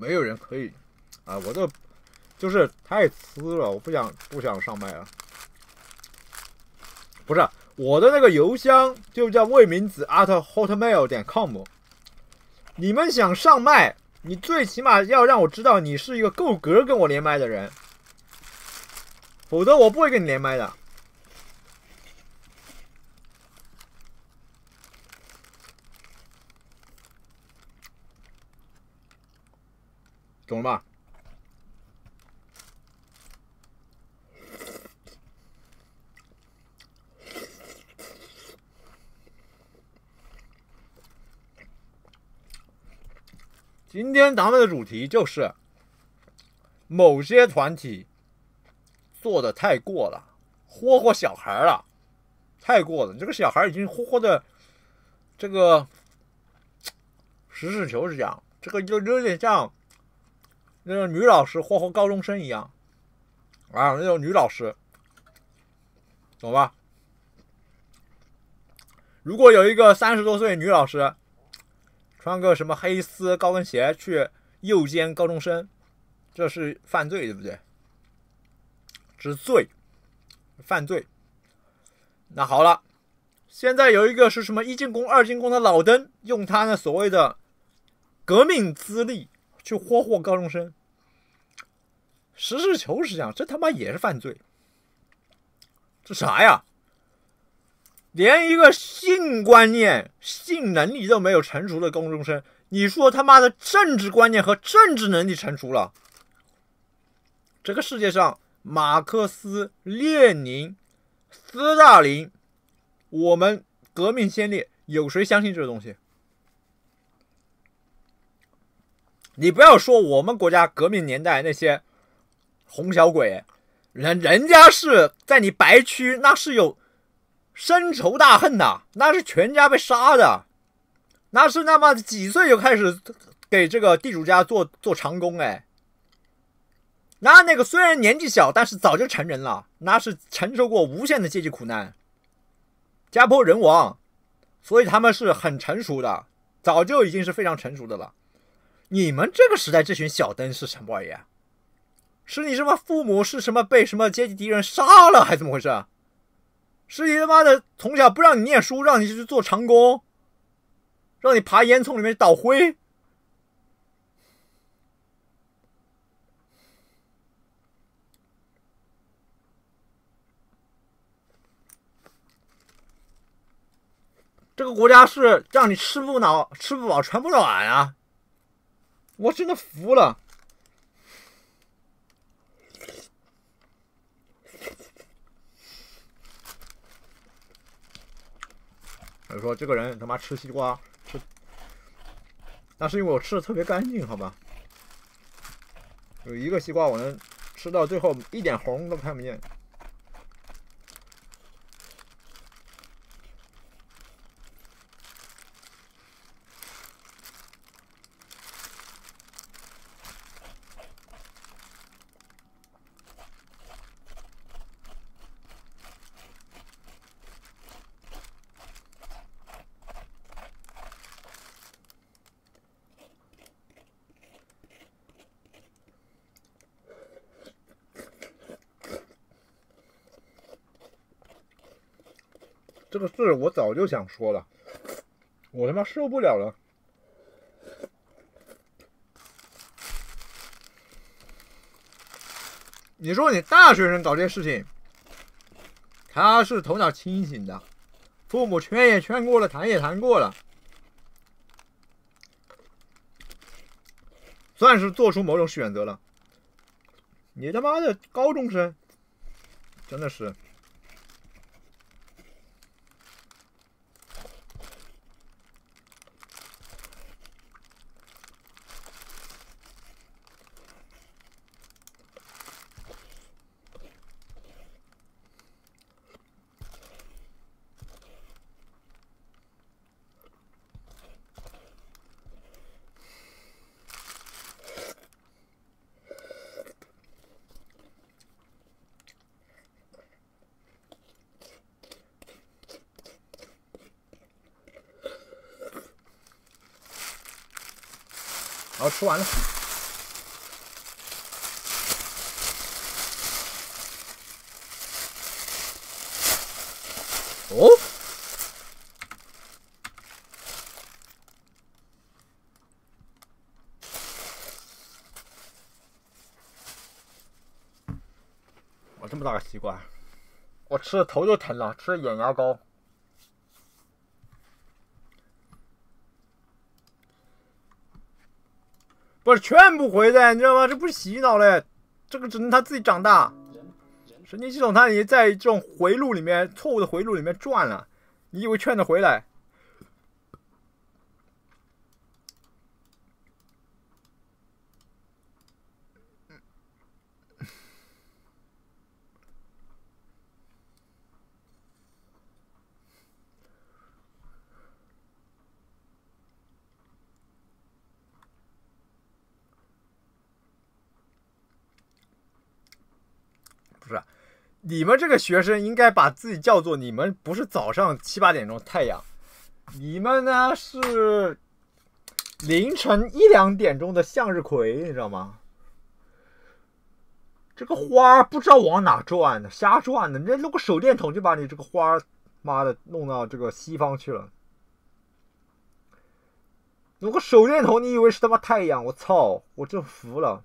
没有人可以，啊，我这就是太呲了，我不想不想上麦了。不是我的那个邮箱就叫魏明子 at hotmail 点 com。你们想上麦，你最起码要让我知道你是一个够格跟我连麦的人，否则我不会跟你连麦的。懂了吧？今天咱们的主题就是某些团体做的太过了，霍霍小孩了，太过了。这个小孩已经霍霍的，这个实事求是讲，这个就有点像。那种女老师霍霍高中生一样，啊，那种女老师，懂吧？如果有一个三十多岁女老师，穿个什么黑丝高跟鞋去诱奸高中生，这是犯罪，对不对？之罪，犯罪。那好了，现在有一个是什么一进宫二进宫的老登，用他那所谓的革命资历去霍霍高中生。实事求是讲，这他妈也是犯罪。这啥呀？连一个性观念、性能力都没有成熟的高中生，你说他妈的政治观念和政治能力成熟了？这个世界上，马克思、列宁、斯大林，我们革命先烈，有谁相信这个东西？你不要说我们国家革命年代那些。红小鬼，人人家是在你白区，那是有深仇大恨呐，那是全家被杀的，那是他妈几岁就开始给这个地主家做做长工哎，那那个虽然年纪小，但是早就成人了，那是承受过无限的阶级苦难，家破人亡，所以他们是很成熟的，早就已经是非常成熟的了。你们这个时代这群小灯是什么玩意？是你什么父母？是什么被什么阶级敌人杀了，还怎么回事是你他妈的从小不让你念书，让你去做长工，让你爬烟囱里面倒灰。这个国家是让你吃不饱、吃不饱、穿不暖啊！我真的服了。他说：“这个人他妈吃西瓜吃，那是因为我吃的特别干净，好吧？有一个西瓜我能吃到最后一点红都看不见。”这个事我早就想说了，我他妈受不了了！你说你大学生搞这些事情，他是头脑清醒的，父母劝也劝过了，谈也谈过了，算是做出某种选择了。你他妈的高中生，真的是！吃完了。哦。我这么大个西瓜，我吃的头就疼了，吃的眼牙高。劝不回的，你知道吗？这不是洗脑嘞，这个只能他自己长大。神经系统，他已经在这种回路里面，错误的回路里面转了。你以为劝得回来？你们这个学生应该把自己叫做你们不是早上七八点钟太阳，你们呢是凌晨一两点钟的向日葵，你知道吗？这个花不知道往哪转呢，瞎转呢！你这弄个手电筒就把你这个花，妈的，弄到这个西方去了。弄个手电筒，你以为是他妈太阳？我操！我真服了。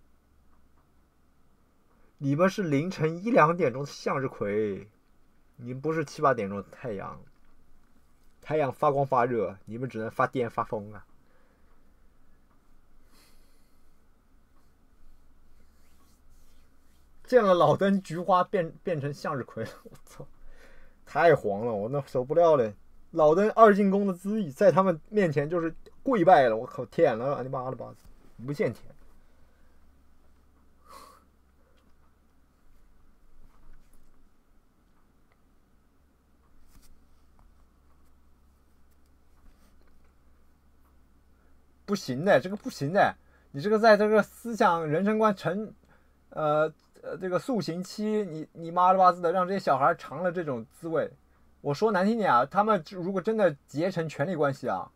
你们是凌晨一两点钟的向日葵，你不是七八点钟的太阳。太阳发光发热，你们只能发电发疯啊！见了老登菊花变变成向日葵了，我操，太黄了，我那受不了了。老登二进攻的资历在他们面前就是跪拜了，我靠，舔了，你妈了吧子，无限舔。不行的，这个不行的。你这个在这个思想、人生观成，呃呃，这个塑形期，你你妈了吧子的让这些小孩尝了这种滋味。我说难听点啊，他们如果真的结成权力关系啊，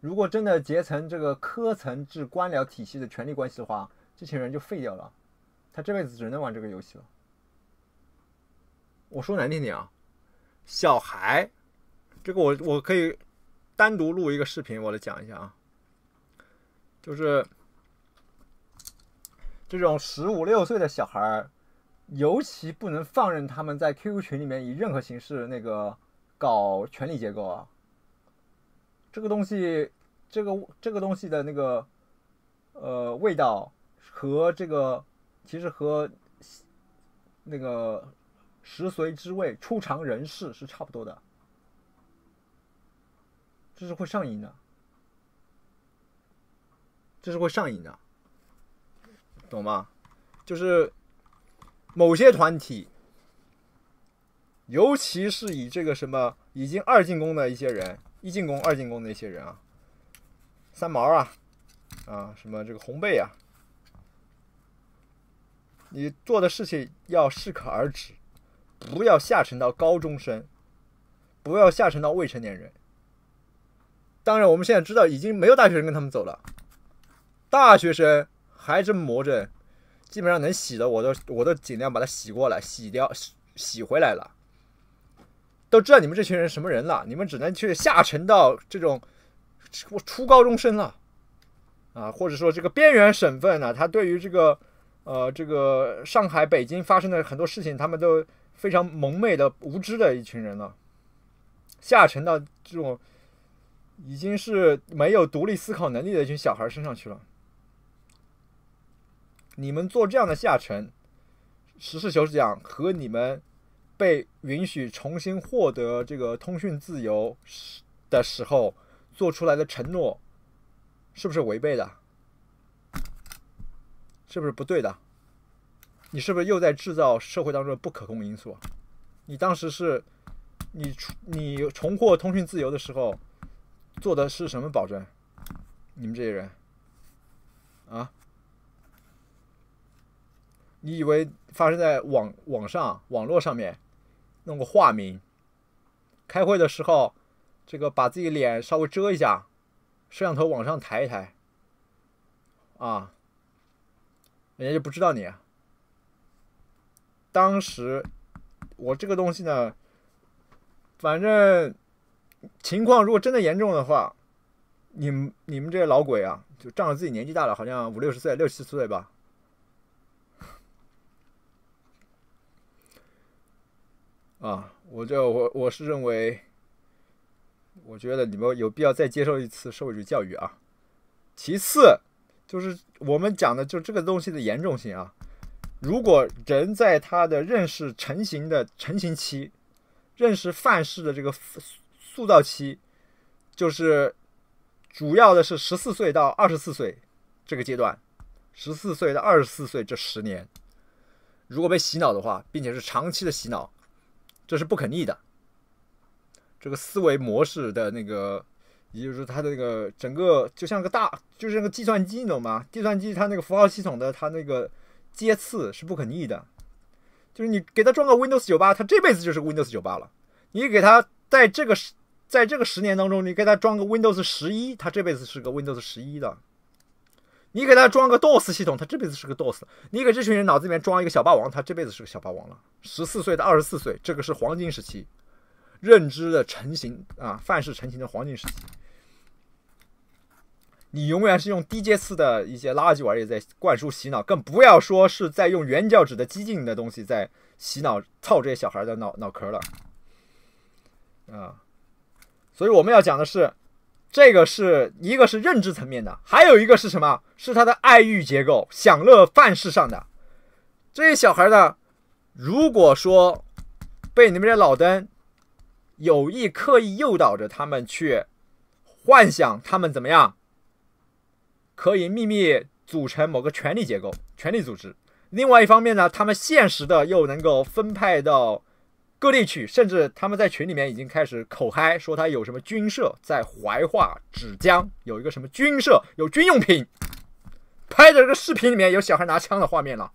如果真的结成这个科层制官僚体系的权力关系的话，这群人就废掉了。他这辈子只能玩这个游戏了。我说难听点啊，小孩，这个我我可以单独录一个视频，我来讲一下啊。就是这种十五六岁的小孩儿，尤其不能放任他们在 QQ 群里面以任何形式那个搞权力结构啊。这个东西，这个这个东西的那个呃味道，和这个其实和那个食髓知味、初尝人事是差不多的，这是会上瘾的。这是会上瘾的，懂吗？就是某些团体，尤其是以这个什么已经二进宫的一些人，一进宫、二进宫的一些人啊，三毛啊，啊什么这个红贝啊，你做的事情要适可而止，不要下沉到高中生，不要下沉到未成年人。当然，我们现在知道已经没有大学生跟他们走了。大学生还这么魔怔，基本上能洗的我都我都尽量把它洗过来，洗掉洗洗回来了。都知道你们这群人什么人了，你们只能去下沉到这种初高中生了啊，或者说这个边缘省份呢，他对于这个呃这个上海、北京发生的很多事情，他们都非常蒙昧的、无知的一群人了，下沉到这种已经是没有独立思考能力的一群小孩身上去了。你们做这样的下沉，实事求是讲，和你们被允许重新获得这个通讯自由的时候做出来的承诺，是不是违背的？是不是不对的？你是不是又在制造社会当中的不可控因素？你当时是，你你重获通讯自由的时候，做的是什么保证？你们这些人，啊？你以为发生在网网上、网络上面，弄个化名，开会的时候，这个把自己脸稍微遮一下，摄像头往上抬一抬，啊，人家就不知道你。当时我这个东西呢，反正情况如果真的严重的话，你们你们这些老鬼啊，就仗着自己年纪大了，好像五六十岁、六七十岁吧。啊，我就我我是认为，我觉得你们有必要再接受一次社会主义教育啊。其次，就是我们讲的就这个东西的严重性啊。如果人在他的认识成型的成型期，认识范式的这个塑造期，就是主要的是十四岁到二十四岁这个阶段，十四岁到二十四岁这十年，如果被洗脑的话，并且是长期的洗脑。这是不可逆的，这个思维模式的那个，也就是它的那个整个，就像个大，就是那个计算机，你懂吗？计算机它那个符号系统的它那个阶次是不可逆的，就是你给它装个 Windows 九八，它这辈子就是 Windows 九八了；你给它在这个十，在这个十年当中，你给它装个 Windows 十一，它这辈子是个 Windows 十一的。你给他装个 DOS 系统，他这辈子是个 DOS。你给这群人脑子里面装一个小霸王，他这辈子是个小霸王了。十四岁到二十四岁，这个是黄金时期，认知的成型啊，范式成型的黄金时期。你永远是用低阶次的一些垃圾玩意在灌输洗脑，更不要说是在用原教旨的激进的东西在洗脑操这些小孩的脑脑壳了。啊，所以我们要讲的是。这个是一个是认知层面的，还有一个是什么？是他的爱欲结构、享乐范式上的。这些小孩呢，如果说被你们这老登有意刻意诱导着，他们去幻想他们怎么样可以秘密组成某个权力结构、权力组织。另外一方面呢，他们现实的又能够分派到。各地区，甚至他们在群里面已经开始口嗨，说他有什么军社在怀化芷江有一个什么军社，有军用品，拍的这个视频里面有小孩拿枪的画面了，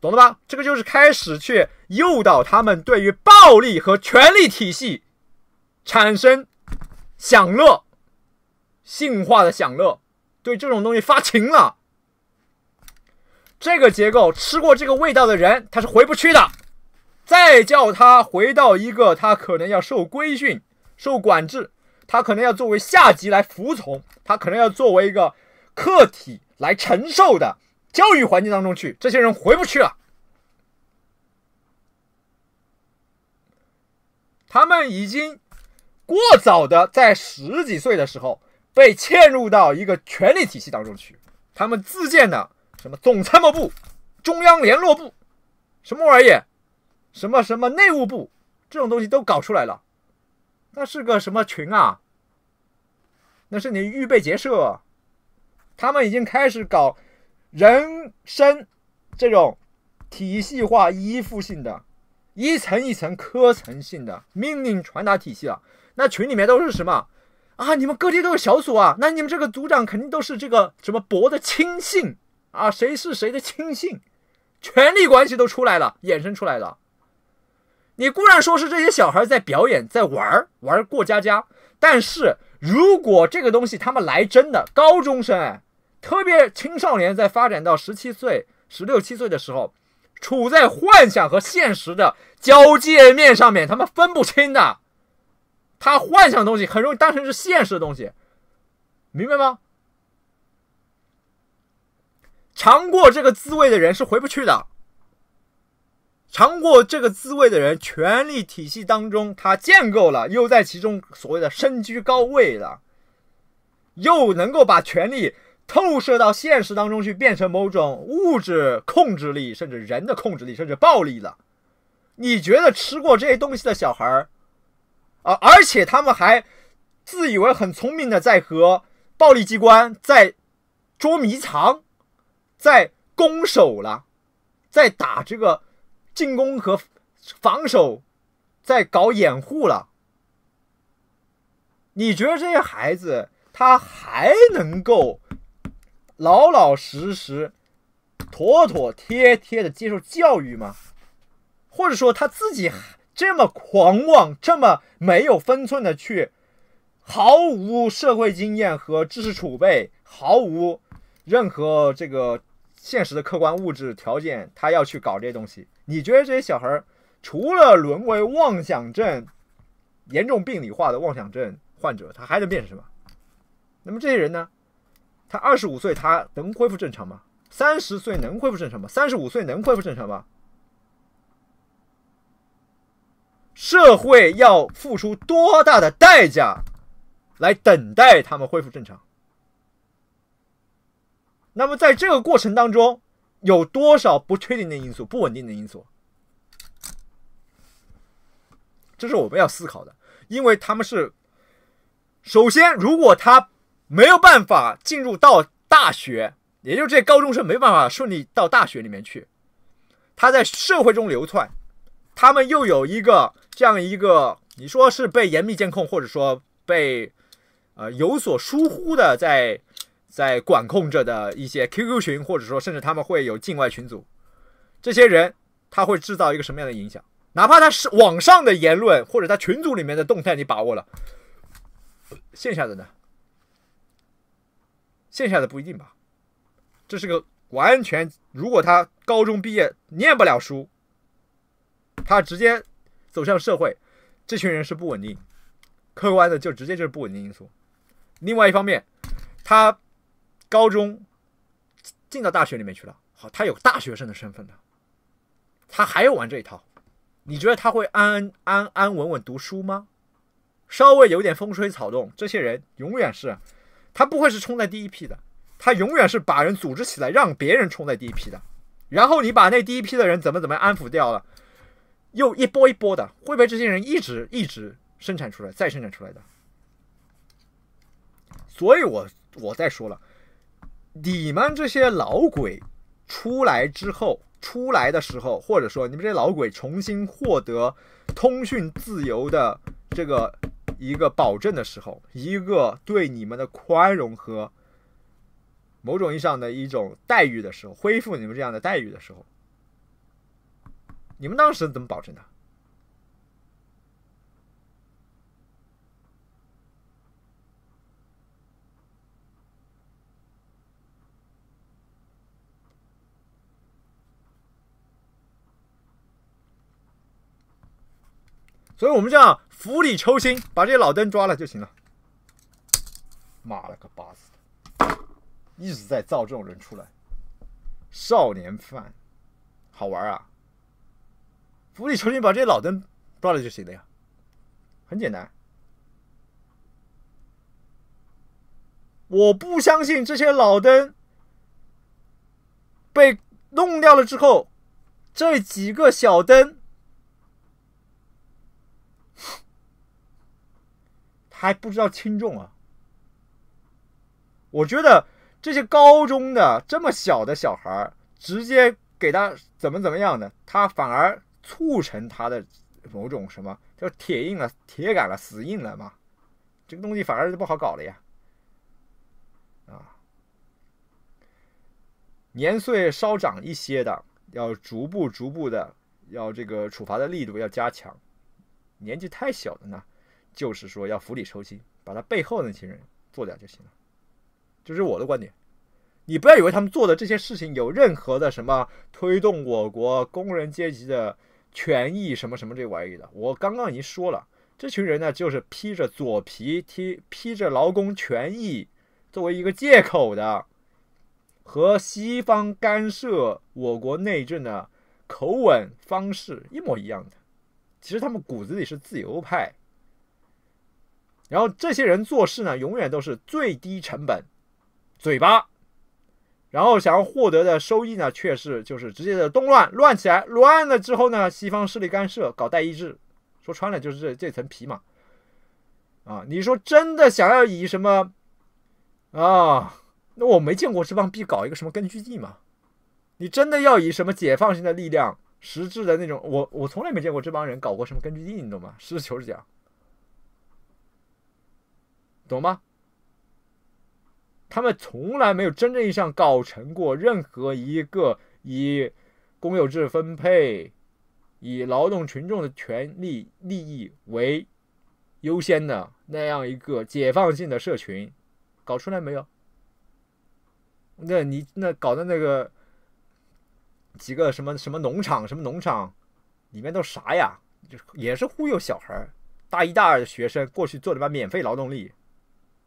懂了吧？这个就是开始去诱导他们对于暴力和权力体系产生享乐性化的享乐，对这种东西发情了。这个结构吃过这个味道的人，他是回不去的。再叫他回到一个他可能要受规训、受管制，他可能要作为下级来服从，他可能要作为一个客体来承受的教育环境当中去，这些人回不去了。他们已经过早的在十几岁的时候被嵌入到一个权力体系当中去。他们自建的什么总参谋部、中央联络部，什么玩意儿？什么什么内务部这种东西都搞出来了，那是个什么群啊？那是你预备结社，他们已经开始搞人身这种体系化依附性的、一层一层科层性的命令传达体系了。那群里面都是什么啊？你们各地都是小组啊，那你们这个组长肯定都是这个什么博的亲信啊？谁是谁的亲信？权力关系都出来了，衍生出来了。你固然说是这些小孩在表演，在玩儿玩过家家，但是如果这个东西他们来真的，高中生，特别青少年，在发展到十七岁、十六七岁的时候，处在幻想和现实的交界面上面，他们分不清的，他幻想的东西很容易当成是现实的东西，明白吗？尝过这个滋味的人是回不去的。尝过这个滋味的人，权力体系当中，他建构了，又在其中所谓的身居高位了，又能够把权力透射到现实当中去，变成某种物质控制力，甚至人的控制力，甚至暴力了。你觉得吃过这些东西的小孩儿啊，而且他们还自以为很聪明的，在和暴力机关在捉迷藏，在攻守了，在打这个。进攻和防守在搞掩护了。你觉得这些孩子他还能够老老实实、妥妥帖帖的接受教育吗？或者说他自己这么狂妄、这么没有分寸的去，毫无社会经验和知识储备，毫无任何这个现实的客观物质条件，他要去搞这些东西？你觉得这些小孩儿除了沦为妄想症严重病理化的妄想症患者，他还能变成什么？那么这些人呢？他二十五岁他能恢复正常吗？三十岁能恢复正常吗？三十五岁能恢复正常吗？社会要付出多大的代价来等待他们恢复正常？那么在这个过程当中？有多少不确定的因素、不稳定的因素，这是我们要思考的，因为他们是，首先，如果他没有办法进入到大学，也就是这些高中生没办法顺利到大学里面去，他在社会中流窜，他们又有一个这样一个，你说是被严密监控，或者说被呃有所疏忽的在。在管控着的一些 QQ 群，或者说甚至他们会有境外群组，这些人他会制造一个什么样的影响？哪怕他是网上的言论，或者他群组里面的动态，你把握了，线下的呢？线下的不一定吧？这是个完全，如果他高中毕业念不了书，他直接走向社会，这群人是不稳定，客观的就直接就是不稳定因素。另外一方面，他。高中进到大学里面去了，好，他有大学生的身份的，他还要玩这一套，你觉得他会安安安安稳稳读书吗？稍微有点风吹草动，这些人永远是，他不会是冲在第一批的，他永远是把人组织起来，让别人冲在第一批的，然后你把那第一批的人怎么怎么安抚掉了，又一波一波的会被这些人一直一直生产出来，再生产出来的，所以我我再说了。你们这些老鬼出来之后，出来的时候，或者说你们这些老鬼重新获得通讯自由的这个一个保证的时候，一个对你们的宽容和某种意义上的一种待遇的时候，恢复你们这样的待遇的时候，你们当时怎么保证的？所以，我们这样釜底抽薪，把这些老登抓了就行了。妈了个巴子的，一直在造这种人出来，少年犯，好玩啊！釜底抽薪，把这些老登抓了就行了呀，很简单。我不相信这些老登被弄掉了之后，这几个小灯。还不知道轻重啊！我觉得这些高中的这么小的小孩直接给他怎么怎么样的，他反而促成他的某种什么叫铁硬了、铁杆了、死硬了嘛？这个东西反而就不好搞了呀！啊，年岁稍长一些的，要逐步逐步的，要这个处罚的力度要加强。年纪太小的呢？就是说要釜底抽薪，把他背后那群人做掉就行了。这是我的观点。你不要以为他们做的这些事情有任何的什么推动我国工人阶级的权益什么什么这玩意的。我刚刚已经说了，这群人呢就是披着左皮、披披着劳工权益作为一个借口的，和西方干涉我国内政的口吻方式一模一样的。其实他们骨子里是自由派。然后这些人做事呢，永远都是最低成本，嘴巴，然后想要获得的收益呢，却是就是直接的动乱，乱起来，乱了之后呢，西方势力干涉，搞代议制，说穿了就是这这层皮嘛。啊，你说真的想要以什么啊？那我没见过这帮逼搞一个什么根据地嘛？你真的要以什么解放性的力量，实质的那种，我我从来没见过这帮人搞过什么根据地，你懂吗？实事求是讲。懂吗？他们从来没有真正意义上搞成过任何一个以公有制分配、以劳动群众的权利利益为优先的那样一个解放性的社群，搞出来没有？那你那搞的那个几个什么什么农场，什么农场，里面都啥呀？就也是忽悠小孩、大一、大二的学生过去做这把免费劳动力。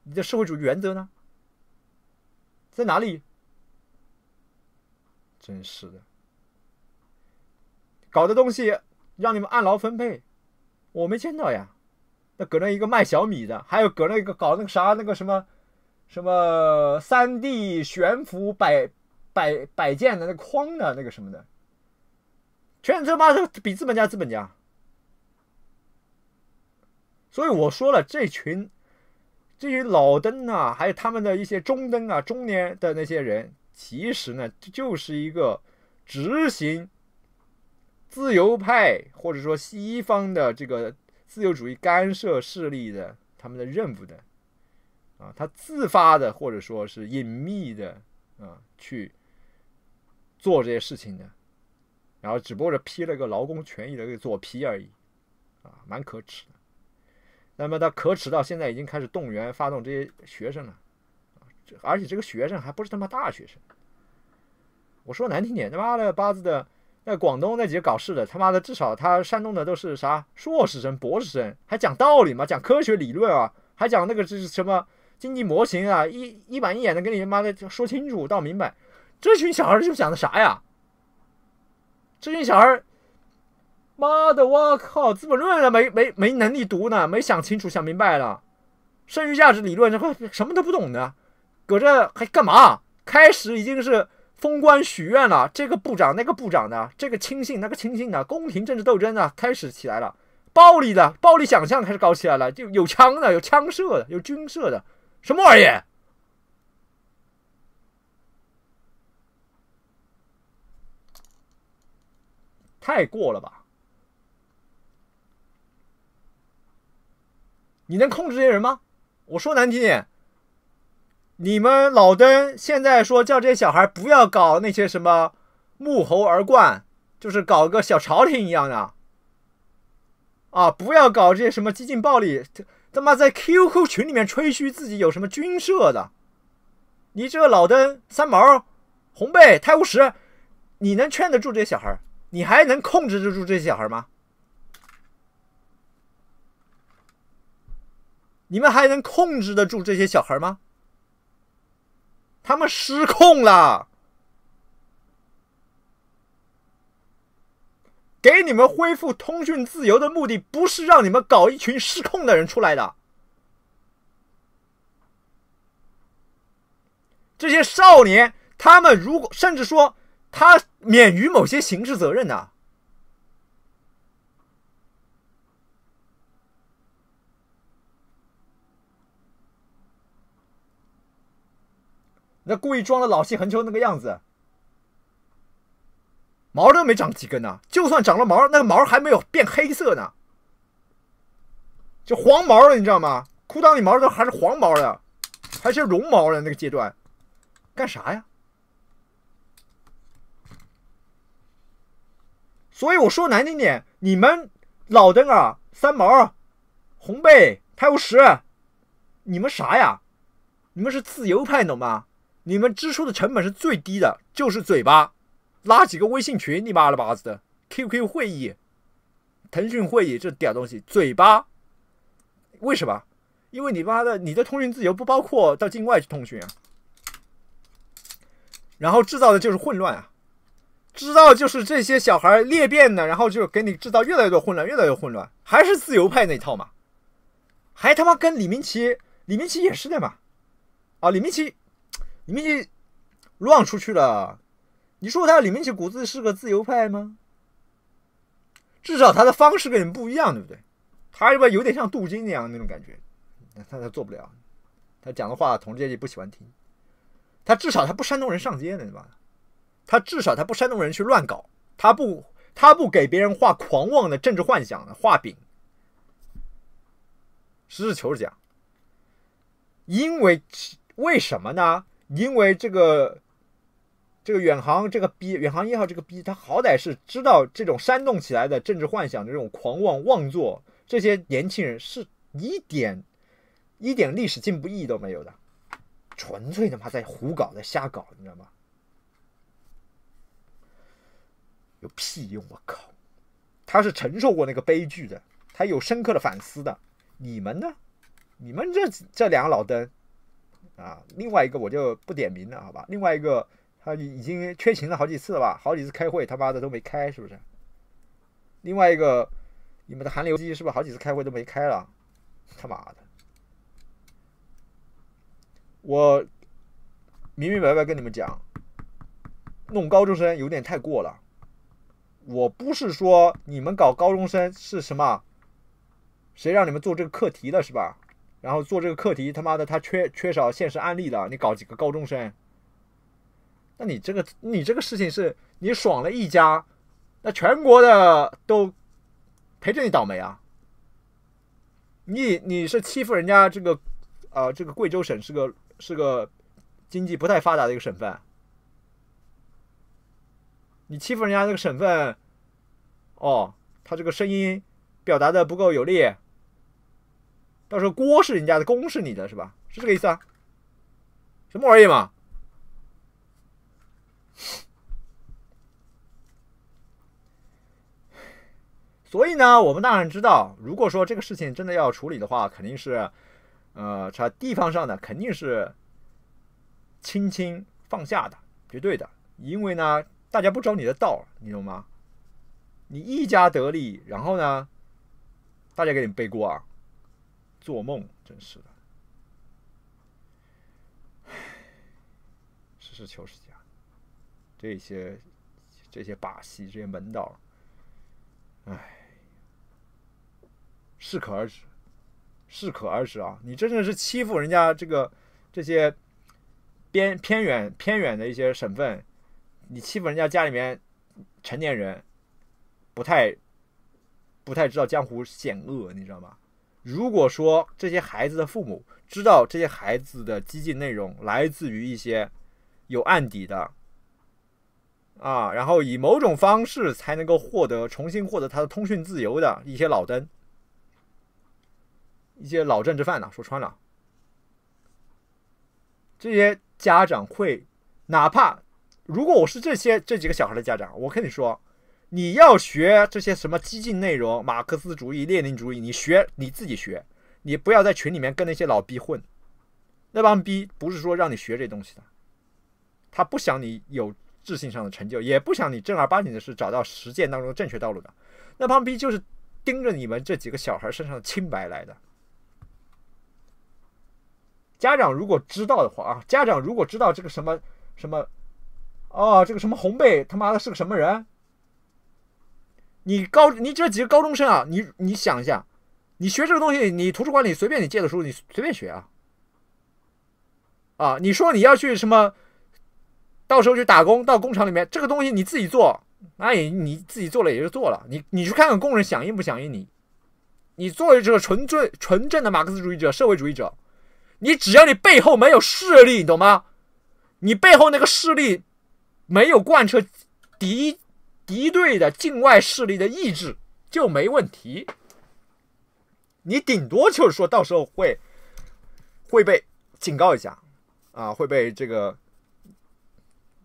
你的社会主义原则呢？在哪里？真是的，搞的东西让你们按劳分配，我没见到呀。那搁那一个卖小米的，还有搁那一个搞那个啥那个什么什么三 D 悬浮摆摆摆件的那框的，那个什么的，全他妈的比资本家资本家。所以我说了，这群。这些老登啊，还有他们的一些中登啊，中年的那些人，其实呢，就就是一个执行自由派或者说西方的这个自由主义干涉势力的他们的任务的啊，他自发的或者说是隐秘的啊去做这些事情的，然后只不过是披了一个劳工权益的一个左皮而已啊，蛮可耻的。那么他可耻到现在已经开始动员发动这些学生了，而且这个学生还不是他妈大学生。我说难听点，他妈的八字的那广东那几个搞事的，他妈的至少他煽动的都是啥硕士生、博士生，还讲道理嘛？讲科学理论啊，还讲那个这是什么经济模型啊？一一板一眼的跟你他妈的说清楚道明白，这群小孩儿就讲的啥呀？这群小孩儿。妈的，我靠！《资本论》啊，没没没能力读呢，没想清楚想明白了，剩余价值理论这会什么都不懂的，搁这还干嘛？开始已经是封官许愿了，这个部长那个部长的，这个亲信那个亲信的，宫廷政治斗争呢开始起来了，暴力的暴力想象开始搞起来了，就有枪的，有枪射的，有军射的，什么玩意儿？太过了吧！你能控制这些人吗？我说难听点，你们老登现在说叫这些小孩不要搞那些什么沐猴而冠，就是搞个小朝廷一样的，啊，不要搞这些什么激进暴力，他妈在 QQ 群里面吹嘘自己有什么军社的，你这个老登三毛、红贝、太无石，你能劝得住这些小孩？你还能控制得住这些小孩吗？你们还能控制得住这些小孩吗？他们失控了。给你们恢复通讯自由的目的，不是让你们搞一群失控的人出来的。这些少年，他们如果甚至说他免于某些刑事责任呢？那故意装了老气横秋那个样子，毛都没长几根呢。就算长了毛，那个毛还没有变黑色呢，就黄毛了，你知道吗？裤裆里毛都还是黄毛的，还是绒毛的那个阶段，干啥呀？所以我说难听点，你们老登啊、三毛、红贝、泰晤士，你们啥呀？你们是自由派懂吗？你们支出的成本是最低的，就是嘴巴，拉几个微信群，你妈了巴子的 QQ 会议、腾讯会议这点东西，嘴巴。为什么？因为你妈的你的通讯自由不包括到境外去通讯啊。然后制造的就是混乱啊，制造就是这些小孩裂变的，然后就给你制造越来越多混乱，越来越混乱，还是自由派那一套嘛，还他妈跟李明奇、李明奇也是的嘛，啊，李明奇。李明启乱出去了，你说他李明启骨子是个自由派吗？至少他的方式跟你们不一样，对不对？他是不是有点像镀金那样那种感觉？他他做不了，他讲的话统治阶级不喜欢听，他至少他不煽动人上街的，对吧？他至少他不煽动人去乱搞，他不他不给别人画狂妄的政治幻想的画饼。实事求是讲，因为为什么呢？因为这个，这个远航，这个逼，远航一号，这个逼，他好歹是知道这种煽动起来的政治幻想，的这种狂妄妄作，这些年轻人是一点一点历史进步意义都没有的，纯粹他妈在胡搞，在瞎搞，你知道吗？有屁用！我靠，他是承受过那个悲剧的，他有深刻的反思的，你们呢？你们这这两个老登。啊，另外一个我就不点名了，好吧？另外一个他已经缺勤了好几次了吧？好几次开会他妈的都没开，是不是？另外一个你们的韩流机是不是好几次开会都没开了？他妈的！我明明白白跟你们讲，弄高中生有点太过了。我不是说你们搞高中生是什么？谁让你们做这个课题的是吧？然后做这个课题，他妈的，他缺缺少现实案例的，你搞几个高中生？那你这个你这个事情是你爽了一家，那全国的都陪着你倒霉啊！你你是欺负人家这个，呃，这个贵州省是个是个经济不太发达的一个省份，你欺负人家那个省份，哦，他这个声音表达的不够有力。到时候锅是人家的，功是你的是吧？是这个意思啊？什么玩意嘛？所以呢，我们当然知道，如果说这个事情真的要处理的话，肯定是，呃，查地方上的肯定是轻轻放下的，绝对的，因为呢，大家不走你的道，你懂吗？你一家得利，然后呢，大家给你背锅啊。做梦，真是的！实事求是讲，这些这些把戏，这些门道，哎，适可而止，适可而止啊！你真正是欺负人家这个这些边偏远偏远的一些省份，你欺负人家家里面成年人，不太不太知道江湖险恶，你知道吗？如果说这些孩子的父母知道这些孩子的激进内容来自于一些有案底的，啊，然后以某种方式才能够获得重新获得他的通讯自由的一些老登、一些老政治犯呢？说穿了，这些家长会，哪怕如果我是这些这几个小孩的家长，我跟你说。你要学这些什么激进内容、马克思主义、列宁主义？你学你自己学，你不要在群里面跟那些老逼混。那帮逼不是说让你学这东西的，他不想你有自信上的成就，也不想你正儿八经的是找到实践当中的正确道路的。那帮逼就是盯着你们这几个小孩身上的清白来的。家长如果知道的话啊，家长如果知道这个什么什么，哦，这个什么红背他妈的是个什么人？你高，你这几个高中生啊，你你想一下，你学这个东西，你图书馆里随便你借的书，你随便学啊，啊，你说你要去什么，到时候去打工，到工厂里面，这个东西你自己做，哎，你自己做了也就做了，你你去看看工人响应不响应你，你作为这个纯粹纯正的马克思主义者、社会主义者，你只要你背后没有势力，你懂吗？你背后那个势力没有贯彻敌。敌对的境外势力的意志就没问题，你顶多就是说到时候会会被警告一下，啊，会被这个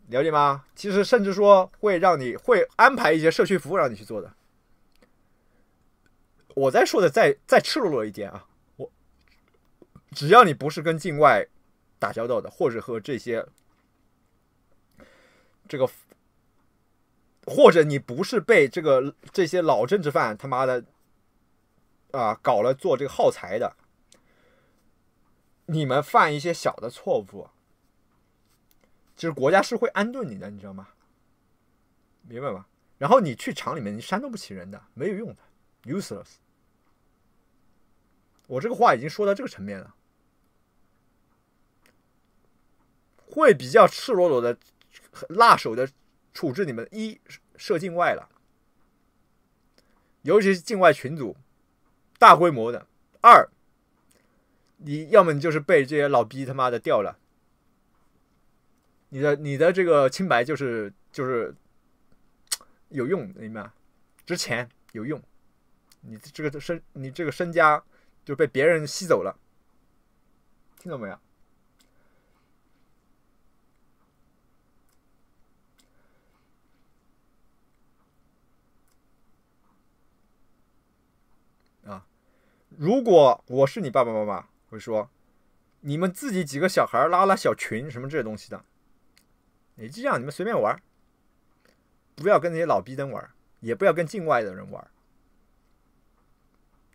了解吗？其实甚至说会让你会安排一些社区服务让你去做的。我在说的再再赤裸裸一点啊，我只要你不是跟境外打交道的，或者和这些这个。或者你不是被这个这些老政治犯他妈的啊搞了做这个耗材的，你们犯一些小的错误，就是国家是会安顿你的，你知道吗？明白吧？然后你去厂里面，你煽动不起人的，没有用的，useless。我这个话已经说到这个层面了，会比较赤裸裸的辣手的。处置你们一射境外了，尤其是境外群组，大规模的。二，你要么你就是被这些老逼他妈的掉了，你的你的这个清白就是就是有用，明白？值钱有用，你这个身你这个身家就被别人吸走了，听懂没有？如果我是你爸爸妈妈，会说，你们自己几个小孩拉拉小群什么这些东西的，你这样你们随便玩，不要跟那些老逼登玩，也不要跟境外的人玩，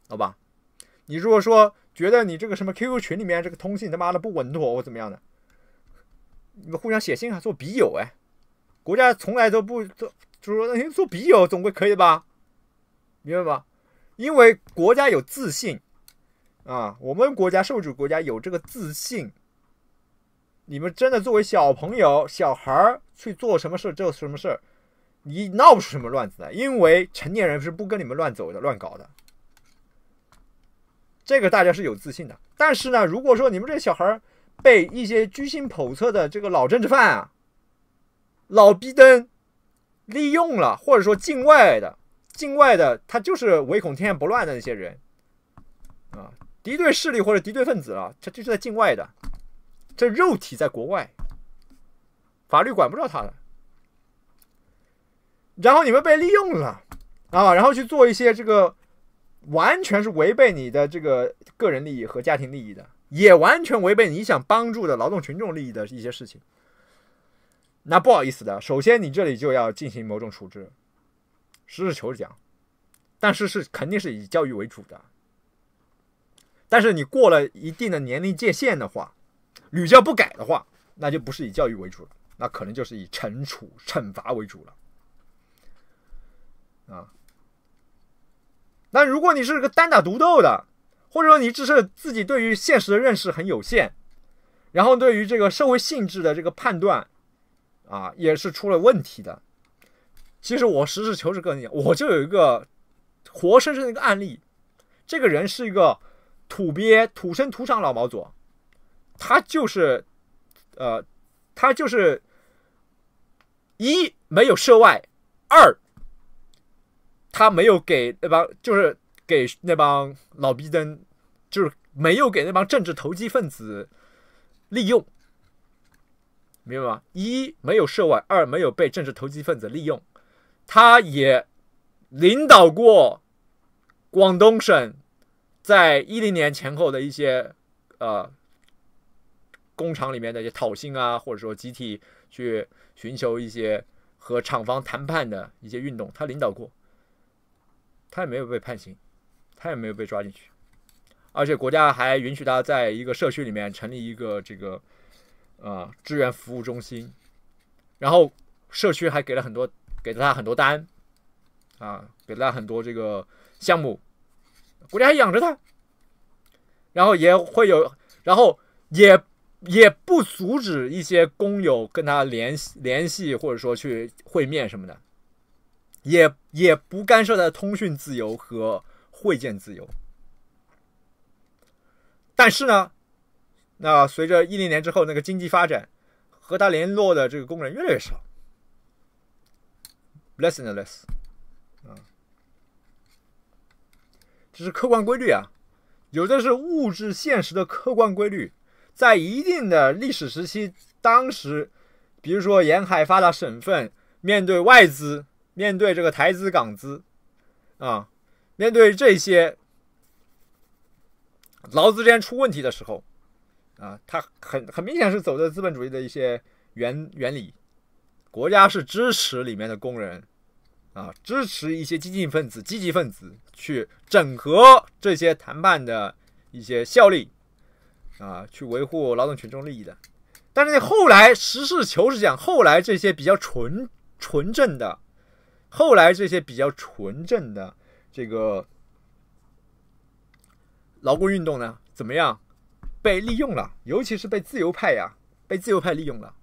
好吧？你如果说觉得你这个什么 QQ 群里面这个通信他妈的不稳妥或怎么样的，你们互相写信啊，做笔友哎，国家从来都不做，就是说做笔友总归可以吧？明白吧？因为国家有自信啊，我们国家社会主义国家有这个自信。你们真的作为小朋友、小孩儿去做什么事做就什么事你闹不出什么乱子来。因为成年人是不跟你们乱走的、乱搞的，这个大家是有自信的。但是呢，如果说你们这小孩被一些居心叵测的这个老政治犯啊、老逼灯利用了，或者说境外的。境外的他就是唯恐天下不乱的那些人，啊，敌对势力或者敌对分子啊，他就是在境外的，这肉体在国外，法律管不着他的。然后你们被利用了啊，然后去做一些这个完全是违背你的这个个人利益和家庭利益的，也完全违背你想帮助的劳动群众利益的一些事情。那不好意思的，首先你这里就要进行某种处置。实事求是讲，但是是肯定是以教育为主的。但是你过了一定的年龄界限的话，屡教不改的话，那就不是以教育为主了，那可能就是以惩处、惩罚为主了。啊，那如果你是个单打独斗的，或者说你只是自己对于现实的认识很有限，然后对于这个社会性质的这个判断，啊，也是出了问题的。其实我实事求是，跟你讲，我就有一个活生生的一个案例。这个人是一个土鳖、土生土长老毛左，他就是，呃，他就是一没有涉外，二他没有给那帮就是给那帮老逼登，就是没有给那帮政治投机分子利用，明白吗？一没有涉外，二没有被政治投机分子利用。他也领导过广东省在一零年前后的一些呃工厂里面的一些讨薪啊，或者说集体去寻求一些和厂房谈判的一些运动，他领导过，他也没有被判刑，他也没有被抓进去，而且国家还允许他在一个社区里面成立一个这个呃支援服务中心，然后社区还给了很多。给了他很多单，啊，给了他很多这个项目，国家还养着他，然后也会有，然后也也不阻止一些工友跟他联系联系，或者说去会面什么的，也也不干涉他的通讯自由和会见自由。但是呢，那随着一零年之后那个经济发展，和他联络的这个工人越来越少。less and less，啊，这是客观规律啊，有的是物质现实的客观规律，在一定的历史时期，当时，比如说沿海发达省份，面对外资，面对这个台资、港资，啊，面对这些劳资之间出问题的时候，啊，它很很明显是走的资本主义的一些原原理。国家是支持里面的工人啊，支持一些激进分子、积极分子去整合这些谈判的一些效力啊，去维护劳动群众利益的。但是后来实事求是讲，后来这些比较纯纯正的，后来这些比较纯正的这个劳工运动呢，怎么样？被利用了，尤其是被自由派呀，被自由派利用了。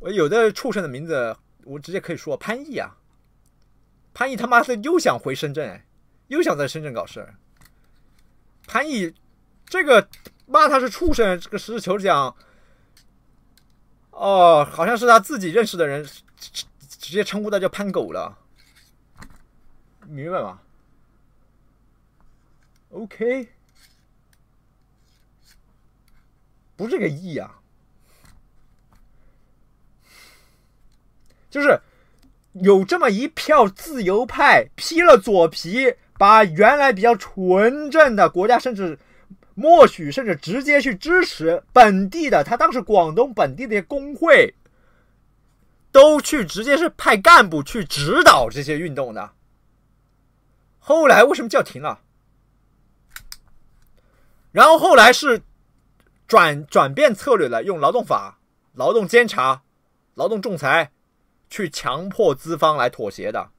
我有的畜生的名字，我直接可以说潘毅啊，潘毅他妈是又想回深圳，又想在深圳搞事儿。潘毅，这个骂他是畜生，这个实事求是讲，哦，好像是他自己认识的人直接称呼他叫潘狗了，明白吗？OK，不是这个意啊。就是有这么一票自由派批了左皮，把原来比较纯正的国家，甚至默许，甚至直接去支持本地的。他当时广东本地的工会都去直接是派干部去指导这些运动的。后来为什么叫停了？然后后来是转转变策略了，用劳动法、劳动监察、劳动仲裁。去强迫资方来妥协的。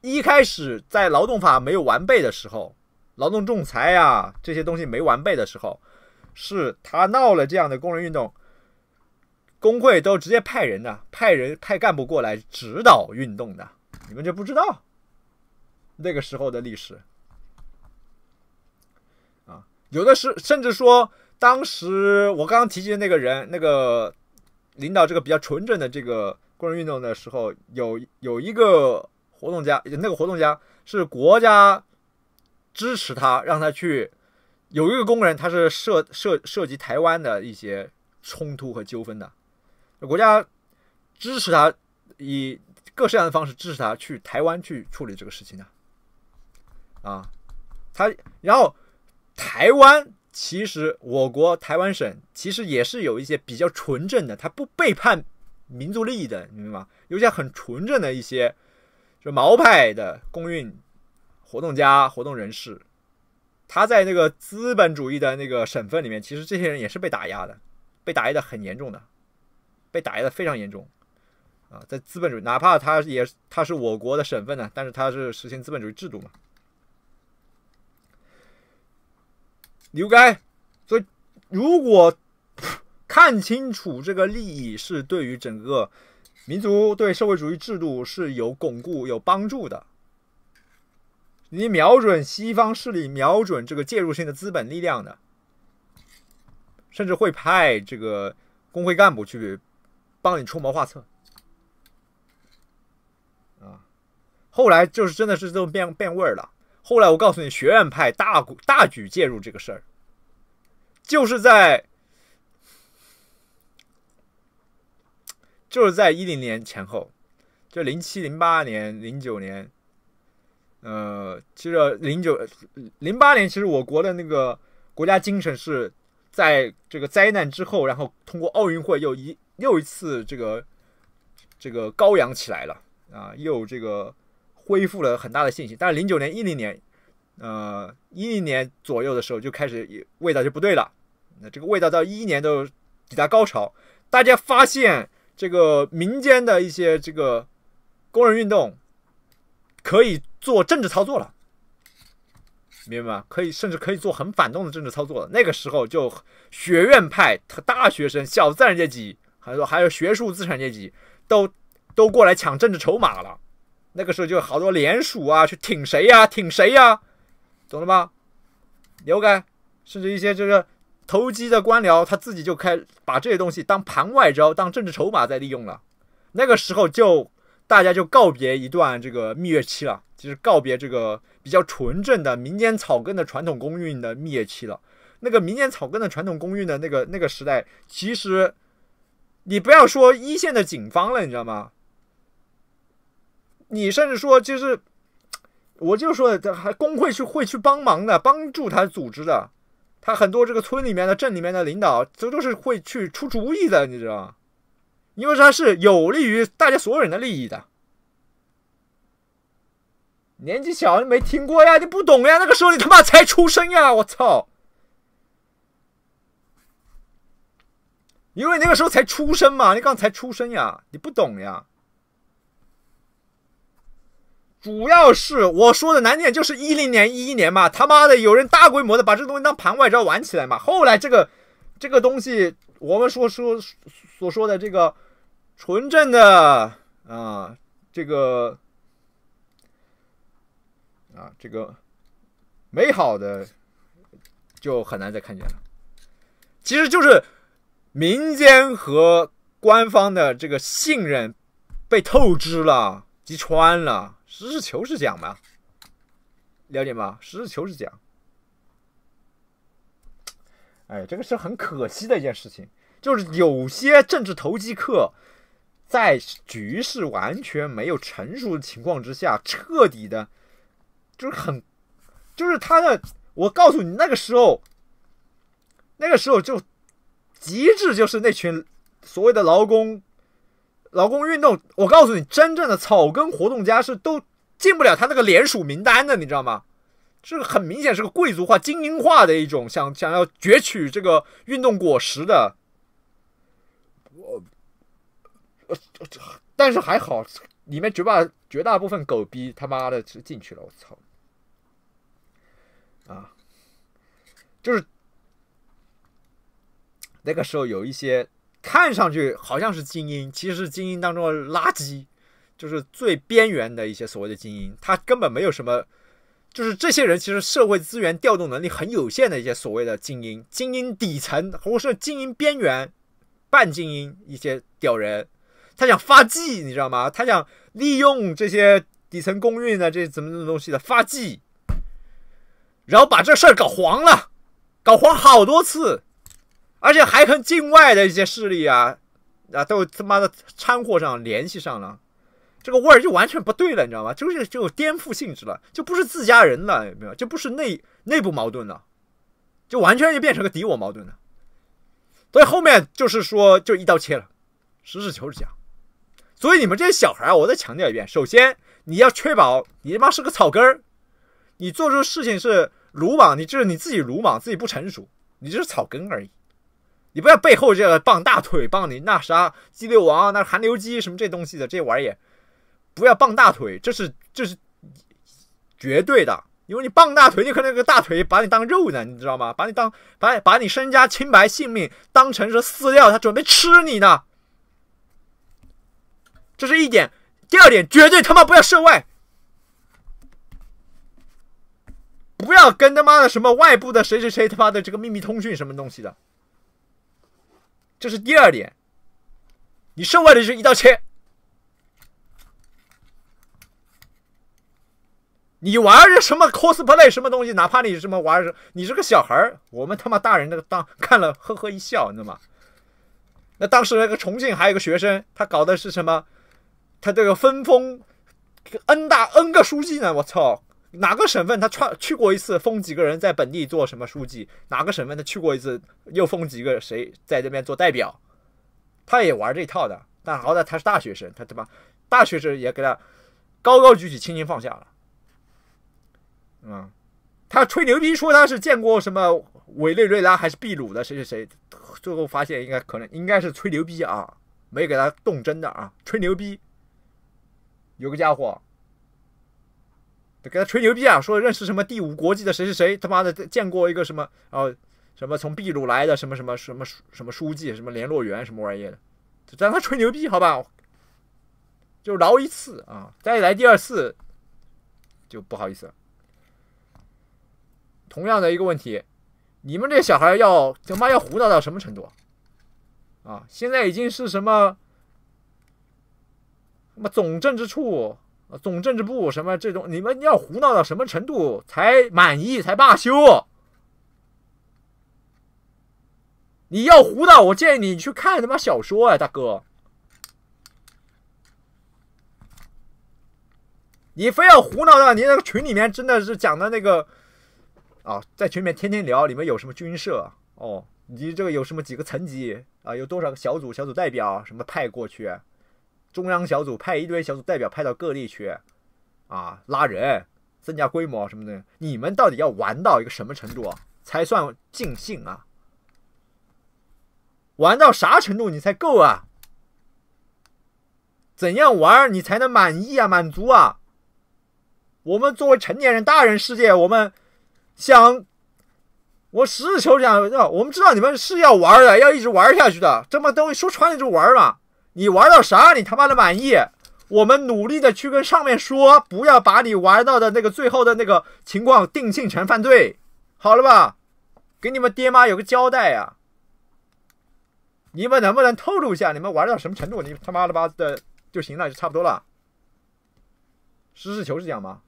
一开始，在劳动法没有完备的时候，劳动仲裁呀这些东西没完备的时候，是他闹了这样的工人运动，工会都直接派人呢，派人派干部过来指导运动的。你们就不知道那个时候的历史啊？有的是甚至说，当时我刚刚提及的那个人，那个领导这个比较纯正的这个。工人运动的时候，有有一个活动家，那个活动家是国家支持他，让他去有一个工人，他是涉涉涉及台湾的一些冲突和纠纷的，国家支持他以各式各样的方式支持他去台湾去处理这个事情的啊，他然后台湾其实我国台湾省其实也是有一些比较纯正的，他不背叛。民族利益的，你明白吗？有些很纯正的一些，就毛派的公运活动家、活动人士，他在那个资本主义的那个省份里面，其实这些人也是被打压的，被打压的很严重的，被打压的非常严重，啊，在资本主义，哪怕他也他是我国的省份呢，但是他是实行资本主义制度嘛，牛该，所以如果。看清楚，这个利益是对于整个民族、对社会主义制度是有巩固、有帮助的。你瞄准西方势力，瞄准这个介入性的资本力量的，甚至会派这个工会干部去帮你出谋划策啊。后来就是真的是这种变变味儿了。后来我告诉你，学院派大大举介入这个事儿，就是在。就是在一零年前后，就零七、零八年、零九年，呃，其实零九、零八年，其实我国的那个国家精神是在这个灾难之后，然后通过奥运会又一又一次这个这个高扬起来了啊，又这个恢复了很大的信心。但是零九年、一零年，呃，一零年左右的时候就开始味道就不对了，那这个味道到一一年都抵达高潮，大家发现。这个民间的一些这个工人运动，可以做政治操作了，明白吗？可以，甚至可以做很反动的政治操作了。那个时候，就学院派、大学生、小资产阶级，还有还有学术资产阶级，都都过来抢政治筹码了。那个时候，就好多联署啊，去挺谁呀，挺谁呀，懂了吧？流感，甚至一些这个。投机的官僚他自己就开把这些东西当盘外招、当政治筹码在利用了。那个时候就大家就告别一段这个蜜月期了，就是告别这个比较纯正的民间草根的传统公运的蜜月期了。那个民间草根的传统公运的那个那个时代，其实你不要说一线的警方了，你知道吗？你甚至说就是，我就说的，还工会去会去帮忙的，帮助他组织的。他很多这个村里面的、镇里面的领导，都都是会去出主意的，你知道吗？因为他是有利于大家所有人的利益的。年纪小没听过呀，你不懂呀，那个时候你他妈才出生呀！我操！因为那个时候才出生嘛，你刚才出生呀，你不懂呀。主要是我说的难点就是一零年、一一年嘛，他妈的有人大规模的把这东西当盘外招玩起来嘛。后来这个这个东西，我们说说所说的这个纯正的啊，这个啊这个美好的，就很难再看见了。其实就是民间和官方的这个信任被透支了、击穿了。实事求是讲嘛，了解吗？实事求是讲。哎，这个是很可惜的一件事情，就是有些政治投机客在局势完全没有成熟的情况之下，彻底的，就是很，就是他的。我告诉你，那个时候，那个时候就极致，就是那群所谓的劳工。劳工运动，我告诉你，真正的草根活动家是都进不了他那个联署名单的，你知道吗？这个很明显是个贵族化、精英化的一种，想想要攫取这个运动果实的。我，呃，但是还好，里面绝大绝大部分狗逼他妈的进去了，我操！啊，就是那个时候有一些。看上去好像是精英，其实是精英当中的垃圾，就是最边缘的一些所谓的精英，他根本没有什么，就是这些人其实社会资源调动能力很有限的一些所谓的精英，精英底层或者精英边缘、半精英一些屌人，他想发迹，你知道吗？他想利用这些底层公运的这怎么怎么东西的发迹，然后把这事儿搞黄了，搞黄好多次。而且还跟境外的一些势力啊，啊，都他妈的掺和上、联系上了，这个味儿就完全不对了，你知道吗？就是就颠覆性质了，就不是自家人了，有没有？就不是内内部矛盾了，就完全就变成个敌我矛盾了。所以后面就是说就一刀切了，实事求是讲。所以你们这些小孩啊，我再强调一遍：首先你要确保你他妈是个草根儿，你做出事情是鲁莽，你就是你自己鲁莽，自己不成熟，你就是草根而已。你不要背后这个傍大腿傍你那啥激流王那寒流鸡什么这东西的这玩意儿不要傍大腿，这是这是绝对的，因为你傍大腿就可能个大腿把你当肉呢，你知道吗？把你当把把你身家清白性命当成是饲料，他准备吃你呢。这是一点，第二点绝对他妈不要涉外，不要跟他妈的什么外部的谁谁谁他妈的这个秘密通讯什么东西的。这是第二点，你身外的就一刀切，你玩儿什么 cosplay 什么东西，哪怕你什么玩你是个小孩我们他妈大人那个当看了呵呵一笑，你知道吗？那当时那个重庆还有一个学生，他搞的是什么？他这个分封 n 大 n 个书记呢，我操！哪个省份他串去过一次，封几个人在本地做什么书记？哪个省份他去过一次，又封几个谁在这边做代表？他也玩这一套的。但好歹他是大学生，他对吧？大学生也给他高高举起，轻轻放下了。嗯，他吹牛逼说他是见过什么委内瑞拉还是秘鲁的谁谁谁，最后发现应该可能应该是吹牛逼啊，没给他动真的啊，吹牛逼。有个家伙。给他吹牛逼啊，说认识什么第五国际的谁谁谁，他妈的见过一个什么啊，什么从秘鲁来的什么什么什么什么书记、什么联络员、什么玩意的，的，让他吹牛逼好吧，就饶一次啊，再来第二次就不好意思了。同样的一个问题，你们这小孩要他妈要胡闹到什么程度啊？啊，现在已经是什么什么总政治处。总政治部什么这种，你们要胡闹到什么程度才满意才罢休？你要胡闹，我建议你去看他妈小说啊，大哥！你非要胡闹的话，你那个群里面真的是讲的那个啊，在群里面天天聊，你们有什么军社哦？你这个有什么几个层级啊？有多少个小组？小组代表什么派过去？中央小组派一堆小组代表派到各地去，啊，拉人增加规模什么的。你们到底要玩到一个什么程度才算尽兴啊？玩到啥程度你才够啊？怎样玩你才能满意啊、满足啊？我们作为成年人、大人世界，我们想，我实事求是，讲，我们知道你们是要玩的，要一直玩下去的。这把东西说穿了就玩嘛。你玩到啥？你他妈的满意？我们努力的去跟上面说，不要把你玩到的那个最后的那个情况定性成犯罪，好了吧？给你们爹妈有个交代呀！你们能不能透露一下你们玩到什么程度？你他妈的吧的就行了，就差不多了。实事求是讲嘛，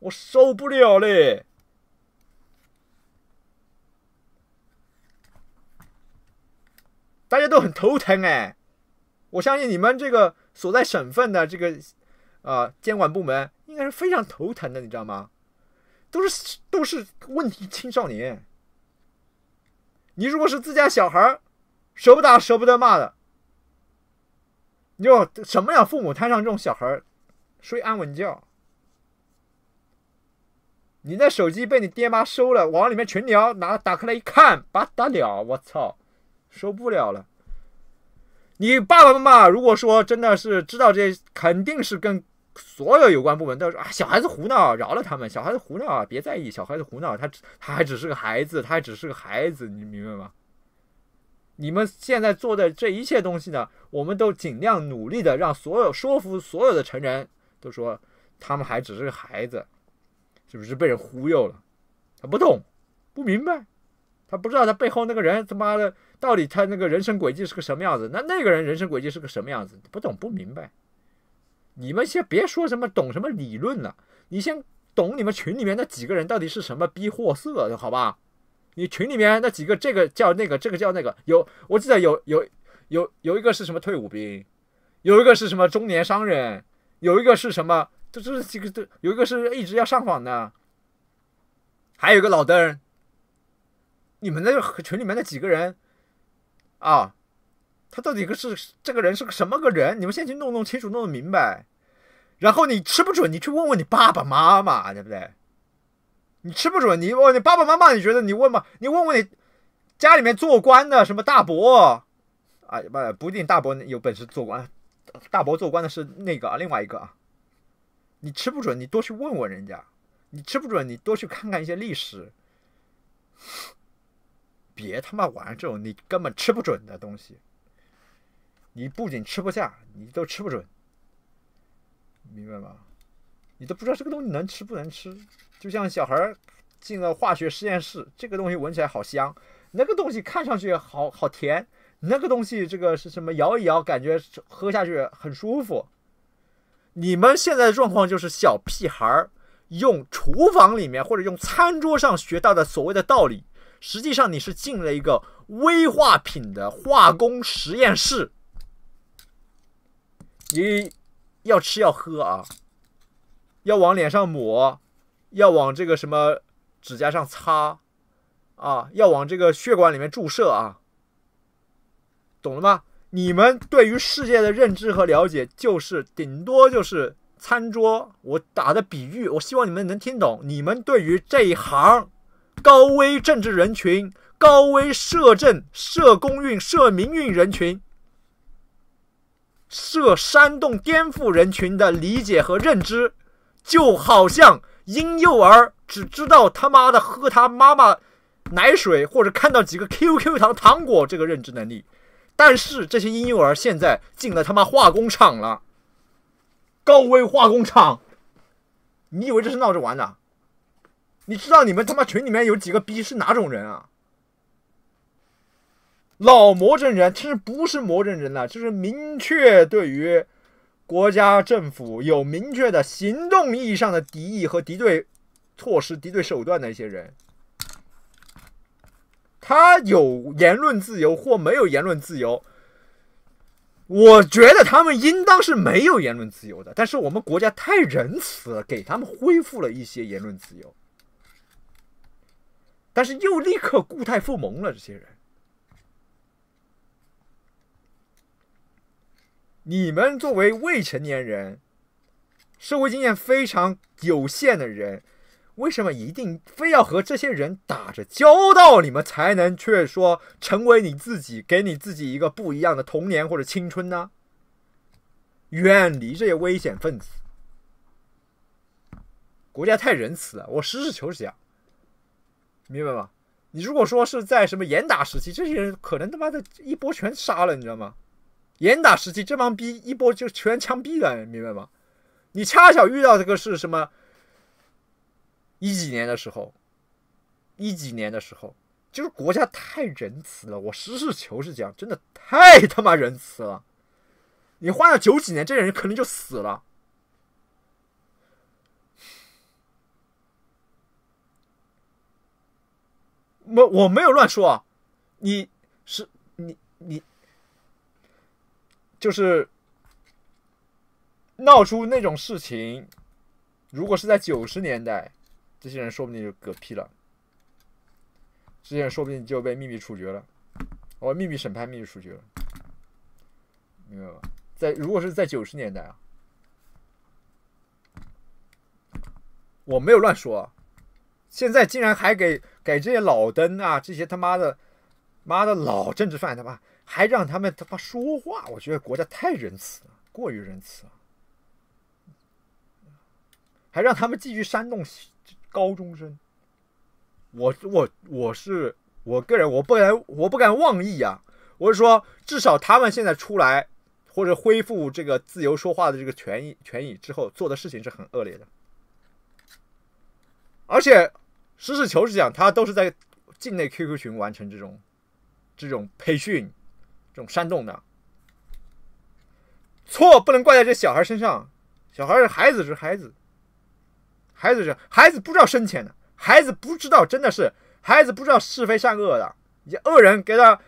我受不了嘞！大家都很头疼哎，我相信你们这个所在省份的这个，呃，监管部门应该是非常头疼的，你知道吗？都是都是问题青少年。你如果是自家小孩舍不得舍不得骂的，你就什么样父母摊上这种小孩睡安稳觉。你的手机被你爹妈收了，往里面群聊拿打开来一看，把打了，我操！受不了了！你爸爸妈妈如果说真的是知道这，肯定是跟所有有关部门都说啊，小孩子胡闹，饶了他们。小孩子胡闹啊，别在意，小孩子胡闹，他他还只是个孩子，他还只是个孩子，你明白吗？你们现在做的这一切东西呢，我们都尽量努力的让所有说服所有的成人都说他们还只是个孩子，是不是被人忽悠了？他不懂，不明白，他不知道他背后那个人他妈的。到底他那个人生轨迹是个什么样子？那那个人人生轨迹是个什么样子？不懂不明白，你们先别说什么懂什么理论了，你先懂你们群里面那几个人到底是什么逼货色，好吧？你群里面那几个，这个叫那个，这个叫那个，有我记得有有有有一个是什么退伍兵，有一个是什么中年商人，有一个是什么，这这几个，这有一个是一直要上访的，还有一个老登。你们那个群里面那几个人？啊，他到底个是这个人是个什么个人？你们先去弄弄清楚，弄明白。然后你吃不准，你去问问你爸爸妈妈，对不对？你吃不准，你问你爸爸妈妈，你觉得你问嘛？你问问你家里面做官的什么大伯啊？不不一定大伯有本事做官，大伯做官的是那个另外一个啊。你吃不准，你多去问问人家。你吃不准，你多去看看一些历史。别他妈玩这种你根本吃不准的东西，你不仅吃不下，你都吃不准，明白吗？你都不知道这个东西能吃不能吃，就像小孩进了化学实验室，这个东西闻起来好香，那个东西看上去好好甜，那个东西这个是什么摇一摇，感觉喝下去很舒服。你们现在的状况就是小屁孩用厨房里面或者用餐桌上学到的所谓的道理。实际上，你是进了一个危化品的化工实验室。你要吃要喝啊，要往脸上抹，要往这个什么指甲上擦啊，要往这个血管里面注射啊，懂了吗？你们对于世界的认知和了解，就是顶多就是餐桌。我打的比喻，我希望你们能听懂。你们对于这一行。高危政治人群、高危社政、社公运、社民运人群，社煽动颠覆人群的理解和认知，就好像婴幼儿只知道他妈的喝他妈妈奶水，或者看到几个 QQ 糖糖果这个认知能力。但是这些婴幼儿现在进了他妈化工厂了，高危化工厂，你以为这是闹着玩的？你知道你们他妈群里面有几个逼是哪种人啊？老魔怔人，其实不是魔怔人了，就是明确对于国家政府有明确的行动意义上的敌意和敌对措施、敌对手段的一些人。他有言论自由或没有言论自由，我觉得他们应当是没有言论自由的。但是我们国家太仁慈，了，给他们恢复了一些言论自由。但是又立刻故态复萌了。这些人，你们作为未成年人，社会经验非常有限的人，为什么一定非要和这些人打着交道，你们才能却说成为你自己，给你自己一个不一样的童年或者青春呢？远离这些危险分子，国家太仁慈了。我实事求是讲。明白吗？你如果说是在什么严打时期，这些人可能他妈的一波全杀了，你知道吗？严打时期，这帮逼一波就全枪毙了，明白吗？你恰巧遇到这个是什么一几年的时候，一几年的时候，就是国家太仁慈了。我实事求是讲，真的太他妈仁慈了。你换了九几年，这些人可能就死了。我我没有乱说啊，你是你你，就是闹出那种事情，如果是在九十年代，这些人说不定就嗝屁了，这些人说不定就被秘密处决了，哦，秘密审判，秘密处决，了，明白吧？在如果是在九十年代啊，我没有乱说，现在竟然还给。给这些老登啊，这些他妈的，妈的老政治犯他妈还让他们他妈说话，我觉得国家太仁慈了，过于仁慈了，还让他们继续煽动高中生。我我我是我个人，我不敢我不敢妄议啊，我是说，至少他们现在出来或者恢复这个自由说话的这个权益权益之后，做的事情是很恶劣的，而且。实事求是讲，他都是在境内 QQ 群完成这种、这种培训、这种煽动的。错不能怪在这小孩身上，小孩是孩子是孩子，孩子是孩子不知道深浅的，孩子不知道真的是孩子不知道是非善恶的。你恶人给他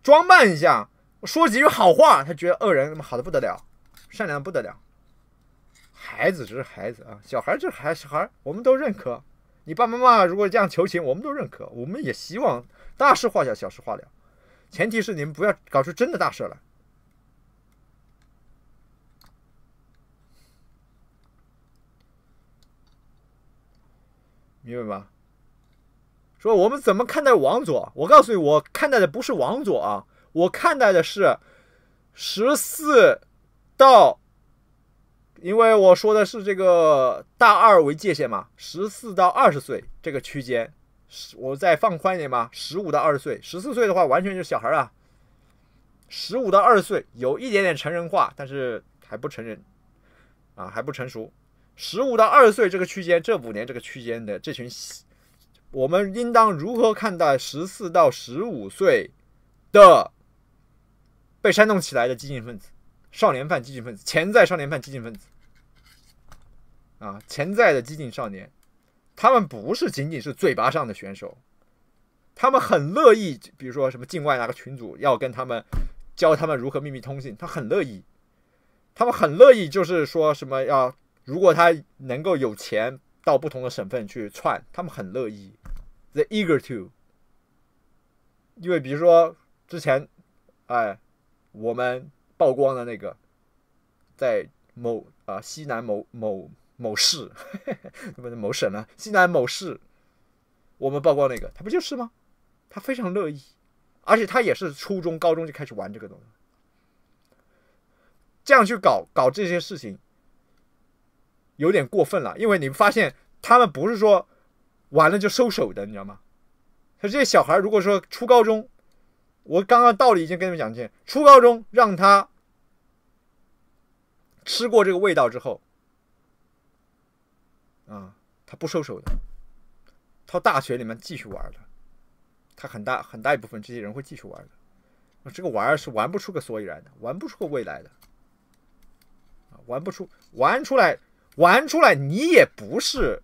装扮一下，说几句好话，他觉得恶人好的不得了，善良的不得了。孩子只是孩子啊，小孩就是孩小孩我们都认可。你爸爸妈妈如果这样求情，我们都认可，我们也希望大事化小，小事化了，前提是你们不要搞出真的大事来，明白吗？说我们怎么看待王佐？我告诉你，我看待的不是王佐啊，我看待的是十四到。因为我说的是这个大二为界限嘛，十四到二十岁这个区间，我再放宽一点嘛，十五到二十岁，十四岁的话完全就是小孩啊。十五到二十岁有一点点成人化，但是还不成人，啊还不成熟。十五到二十岁这个区间，这五年这个区间的这群，我们应当如何看待十四到十五岁的被煽动起来的激进分子、少年犯、激进分子、潜在少年犯、激进分子？啊，潜在的激进少年，他们不是仅仅是嘴巴上的选手，他们很乐意，比如说什么境外那个群主要跟他们教他们如何秘密通信，他很乐意，他们很乐意，就是说什么要如果他能够有钱到不同的省份去窜，他们很乐意 t h e eager to，因为比如说之前哎我们曝光的那个在某啊西南某某。某市 不是某省呢，西南某市，我们曝光那个，他不就是吗？他非常乐意，而且他也是初中、高中就开始玩这个东西，这样去搞搞这些事情，有点过分了。因为你发现他们不是说完了就收手的，你知道吗？他这些小孩如果说初高中，我刚刚道理已经跟你们讲了，初高中让他吃过这个味道之后。啊，他不收手的，到大学里面继续玩的，他很大很大一部分这些人会继续玩的。那这个玩是玩不出个所以然的，玩不出个未来的，啊，玩不出，玩出来，玩出来你也不是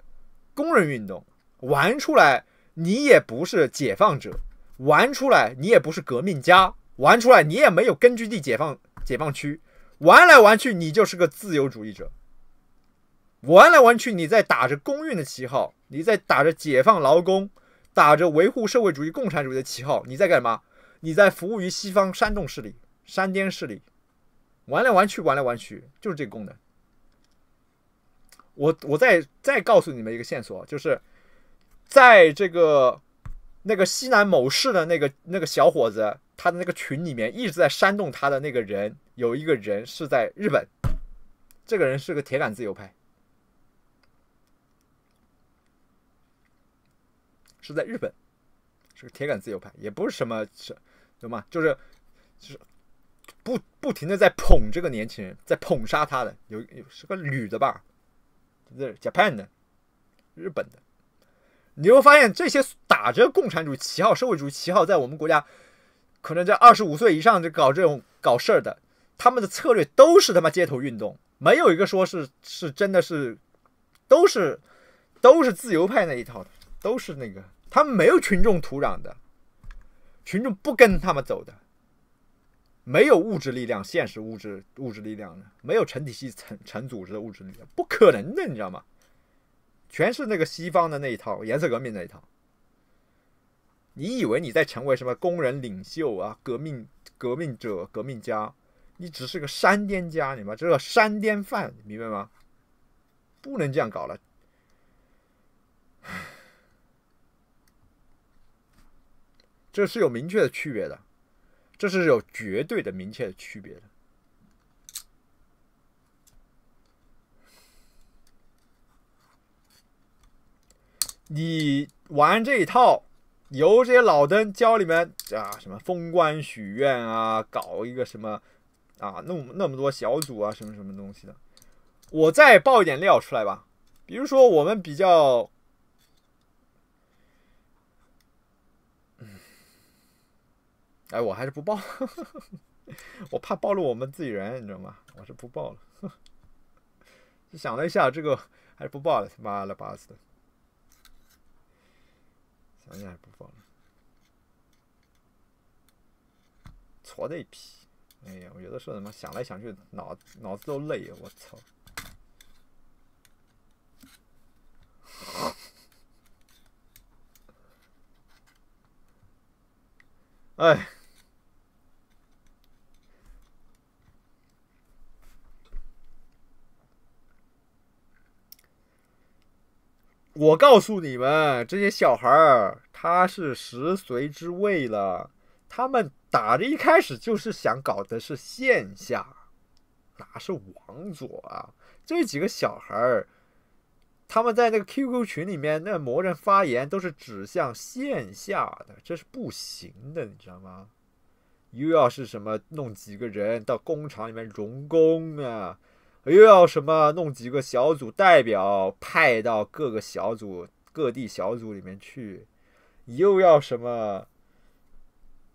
工人运动，玩出来你也不是解放者，玩出来你也不是革命家，玩出来你也没有根据地解放解放区，玩来玩去你就是个自由主义者。玩来玩去，你在打着公运的旗号，你在打着解放劳工，打着维护社会主义共产主义的旗号，你在干什么？你在服务于西方煽动势力、煽颠势力。玩来玩去，玩来玩去，就是这个功能。我，我再再告诉你们一个线索，就是，在这个那个西南某市的那个那个小伙子，他的那个群里面一直在煽动他的那个人，有一个人是在日本，这个人是个铁杆自由派。是在日本，是个铁杆自由派，也不是什么，是懂吗？就是就是不不停的在捧这个年轻人，在捧杀他的，有有是个女的吧？是 Japan 的，日本的。你会发现这些打着共产主义旗号、社会主义旗号，在我们国家，可能在二十五岁以上就搞这种搞事儿的，他们的策略都是他妈街头运动，没有一个说是是真的是，都是都是自由派那一套的。都是那个，他们没有群众土壤的，群众不跟他们走的，没有物质力量，现实物质物质力量的，没有成体系、成成组织的物质力量，不可能的，你知道吗？全是那个西方的那一套，颜色革命那一套。你以为你在成为什么工人领袖啊，革命革命者、革命家？你只是个山巅家，你妈这个山巅犯，明白吗？不能这样搞了。这是有明确的区别，的这是有绝对的明确的区别的。你玩这一套，由这些老登教你们啊什么封官许愿啊，搞一个什么啊弄那么多小组啊，什么什么东西的。我再爆一点料出来吧，比如说我们比较。哎，我还是不报，我怕暴露我们自己人，你知道吗？我是不报了，想了一下，这个还是不报了。妈了巴子的，想想还不报了，挫的一批。哎呀，我有的时候他妈想来想去，脑脑子都累。我操！哎。我告诉你们，这些小孩儿他是食髓之味了。他们打着一开始就是想搞的是线下，哪是王佐啊？这几个小孩儿，他们在那个 QQ 群里面那魔人发言都是指向线下的，这是不行的，你知道吗？又要是什么弄几个人到工厂里面融工啊？又要什么弄几个小组代表派到各个小组、各地小组里面去？又要什么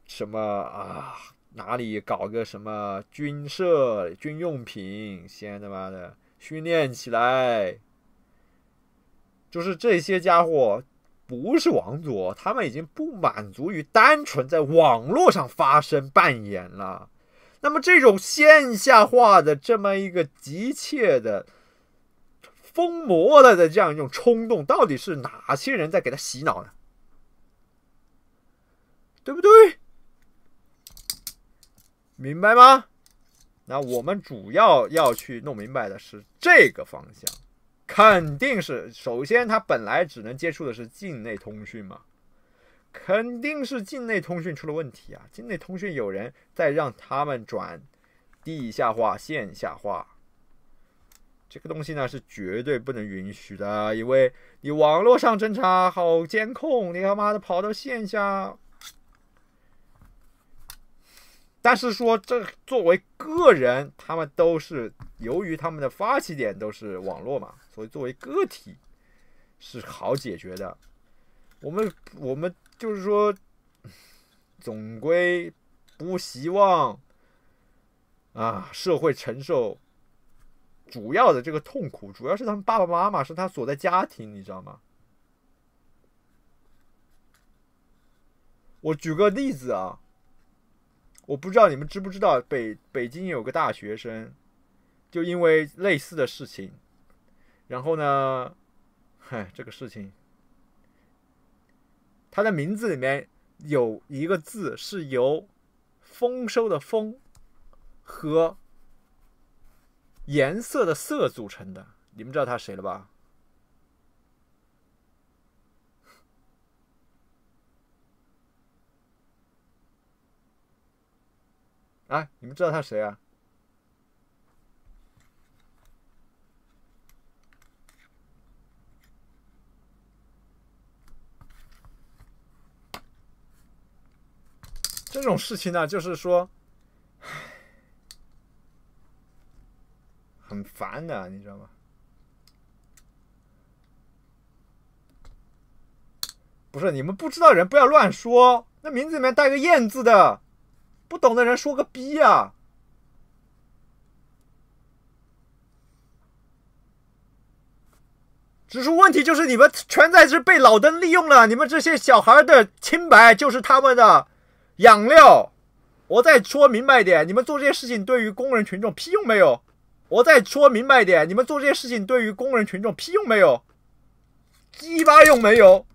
什么啊？哪里搞个什么军社、军用品，先他妈的训练起来。就是这些家伙，不是王佐，他们已经不满足于单纯在网络上发声、扮演了。那么这种线下化的这么一个急切的疯魔了的这样一种冲动，到底是哪些人在给他洗脑呢？对不对？明白吗？那我们主要要去弄明白的是这个方向，肯定是首先他本来只能接触的是境内通讯嘛。肯定是境内通讯出了问题啊！境内通讯有人在让他们转地下化、线下化，这个东西呢是绝对不能允许的，因为你网络上侦查好监控，你他妈的跑到线下。但是说这作为个人，他们都是由于他们的发起点都是网络嘛，所以作为个体是好解决的。我们我们。就是说，总归不希望啊，社会承受主要的这个痛苦，主要是他们爸爸妈妈是他所在家庭，你知道吗？我举个例子啊，我不知道你们知不知道，北北京有个大学生，就因为类似的事情，然后呢，嗨，这个事情。它的名字里面有一个字是由“丰收”的“丰”和“颜色”的“色”组成的，你们知道他谁了吧？哎，你们知道他谁啊？这种事情呢，就是说，很烦的，你知道吗？不是你们不知道人不要乱说，那名字里面带个“燕”字的，不懂的人说个“逼”呀。指出问题就是你们全在这被老登利用了，你们这些小孩的清白就是他们的。养料，我再说明白点，你们做这些事情对于工人群众屁用没有？我再说明白点，你们做这些事情对于工人群众屁用没有？鸡巴用没有？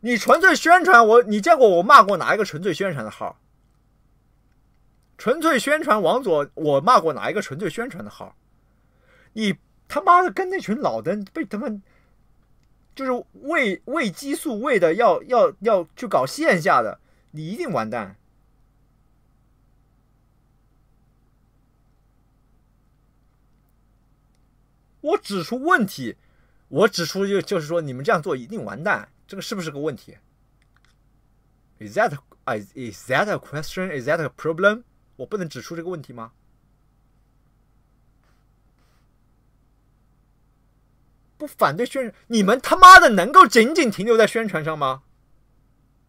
你纯粹宣传我，你见过我骂过哪一个纯粹宣传的号？纯粹宣传王左，我骂过哪一个纯粹宣传的号？你他妈的跟那群老登，被他们。就是喂喂激素喂的要要要去搞线下的，你一定完蛋。我指出问题，我指出就就是说你们这样做一定完蛋，这个是不是个问题？Is that is is that a question? Is that a problem? 我不能指出这个问题吗？不反对宣，你们他妈的能够仅仅停留在宣传上吗？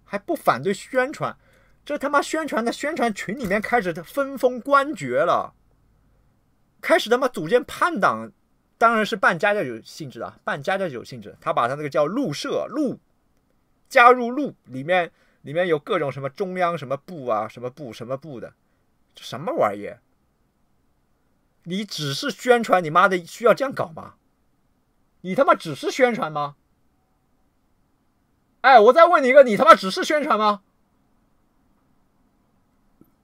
还不反对宣传？这他妈宣传的宣传群里面开始分封官爵了，开始他妈组建叛党，当然是办家教有性质的，办家教有性质。他把他那个叫录社录，加入录，里面，里面有各种什么中央什么部啊，什么部什么部的，什么玩意儿？你只是宣传，你妈的需要这样搞吗？你他妈只是宣传吗？哎，我再问你一个，你他妈只是宣传吗？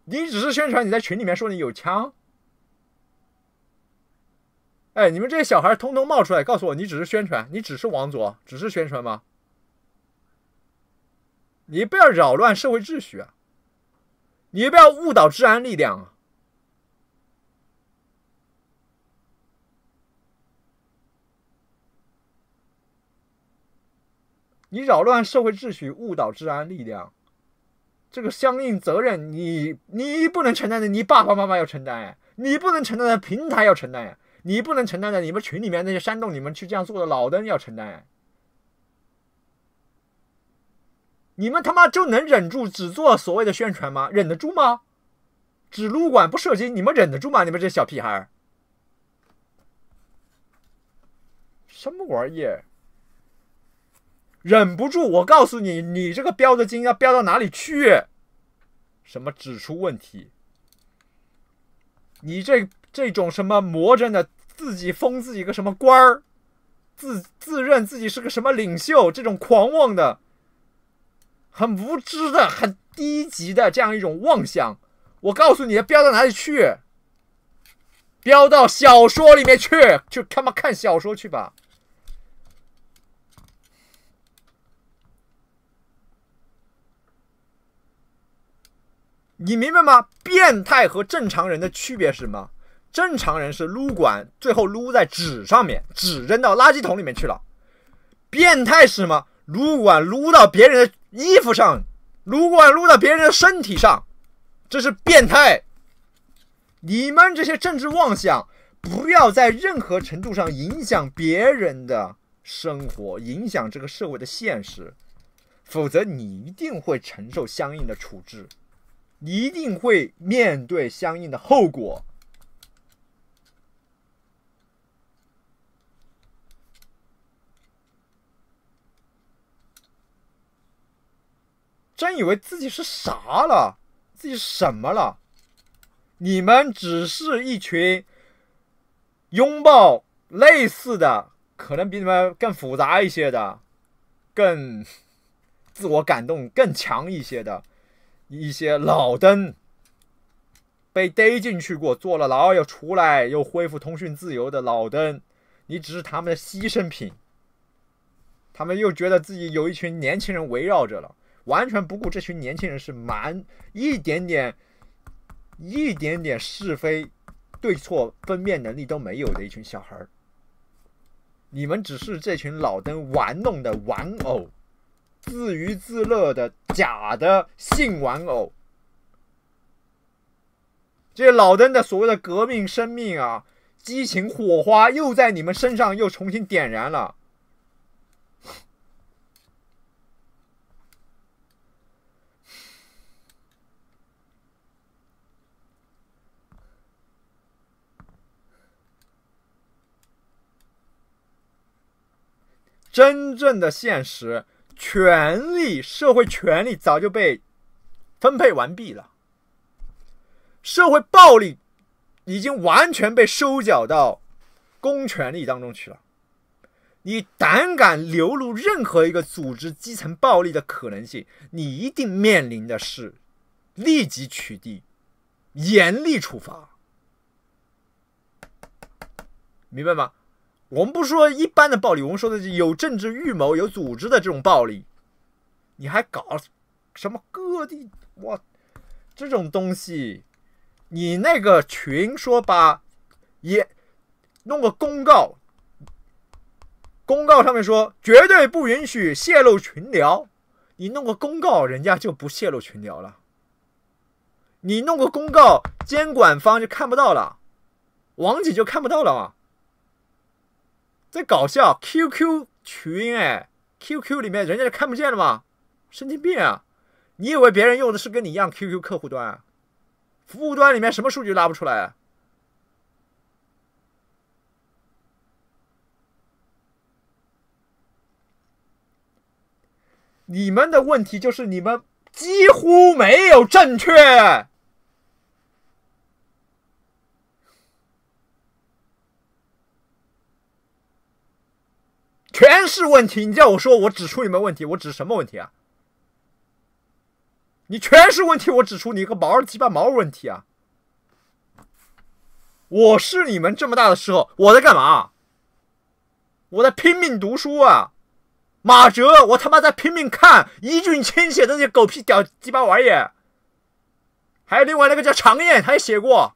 你只是宣传，你在群里面说你有枪。哎，你们这些小孩通通冒出来告诉我，你只是宣传，你只是王佐，只是宣传吗？你不要扰乱社会秩序啊！你不要误导治安力量啊！你扰乱社会秩序，误导治安力量，这个相应责任你你不能承担的，你爸爸妈妈要承担呀；你不能承担的，平台要承担呀；你不能承担的，你们群里面那些煽动你们去这样做的老人要承担呀。你们他妈就能忍住只做所谓的宣传吗？忍得住吗？只撸管不射击，你们忍得住吗？你们这小屁孩儿，什么玩意儿？忍不住，我告诉你，你这个标的金要标到哪里去？什么指出问题？你这这种什么魔怔的，自己封自己个什么官儿，自自认自己是个什么领袖，这种狂妄的、很无知的、很低级的这样一种妄想，我告诉你要标到哪里去？标到小说里面去，就他妈看小说去吧。你明白吗？变态和正常人的区别是什么？正常人是撸管，最后撸在纸上面，纸扔到垃圾桶里面去了。变态是什么？撸管撸到别人的衣服上，撸管撸到别人的身体上，这是变态。你们这些政治妄想，不要在任何程度上影响别人的生活，影响这个社会的现实，否则你一定会承受相应的处置。一定会面对相应的后果。真以为自己是傻了，自己什么了？你们只是一群拥抱类似的，可能比你们更复杂一些的，更自我感动更强一些的。一些老登被逮进去过，坐了牢，又出来，又恢复通讯自由的老登，你只是他们的牺牲品。他们又觉得自己有一群年轻人围绕着了，完全不顾这群年轻人是蛮一点点、一点点是非对错分辨能力都没有的一群小孩儿。你们只是这群老登玩弄的玩偶。自娱自乐的假的性玩偶，这老登的所谓的革命生命啊，激情火花又在你们身上又重新点燃了。真正的现实。权力，社会权力早就被分配完毕了。社会暴力已经完全被收缴到公权力当中去了。你胆敢流露任何一个组织基层暴力的可能性，你一定面临的是立即取缔、严厉处罚，明白吗？我们不说一般的暴力，我们说的是有政治预谋、有组织的这种暴力。你还搞什么各地哇？这种东西，你那个群说吧，也弄个公告，公告上面说绝对不允许泄露群聊。你弄个公告，人家就不泄露群聊了。你弄个公告，监管方就看不到了，王姐就看不到了啊。在搞笑，QQ 群哎，QQ 里面人家就看不见的吗？神经病啊！你以为别人用的是跟你一样 QQ 客户端？啊，服务端里面什么数据拉不出来？你们的问题就是你们几乎没有正确。全是问题，你叫我说，我指出你们问题，我指什么问题啊？你全是问题，我指出你个毛鸡巴毛问题啊！我是你们这么大的时候，我在干嘛？我在拼命读书啊，马哲，我他妈在拼命看一你亲写的那些狗屁屌鸡巴玩意儿，还有另外那个叫常燕，他也写过。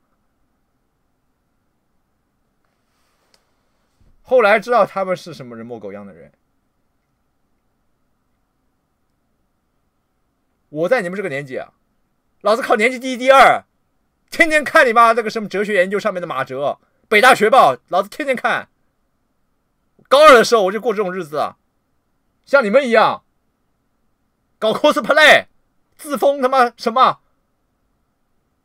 后来知道他们是什么人模狗样的人。我在你们这个年纪啊，老子考年级第一、第二，天天看你妈那个什么《哲学研究》上面的马哲，《北大学报》，老子天天看。高二的时候我就过这种日子啊，像你们一样，搞 cosplay，自封他妈什么，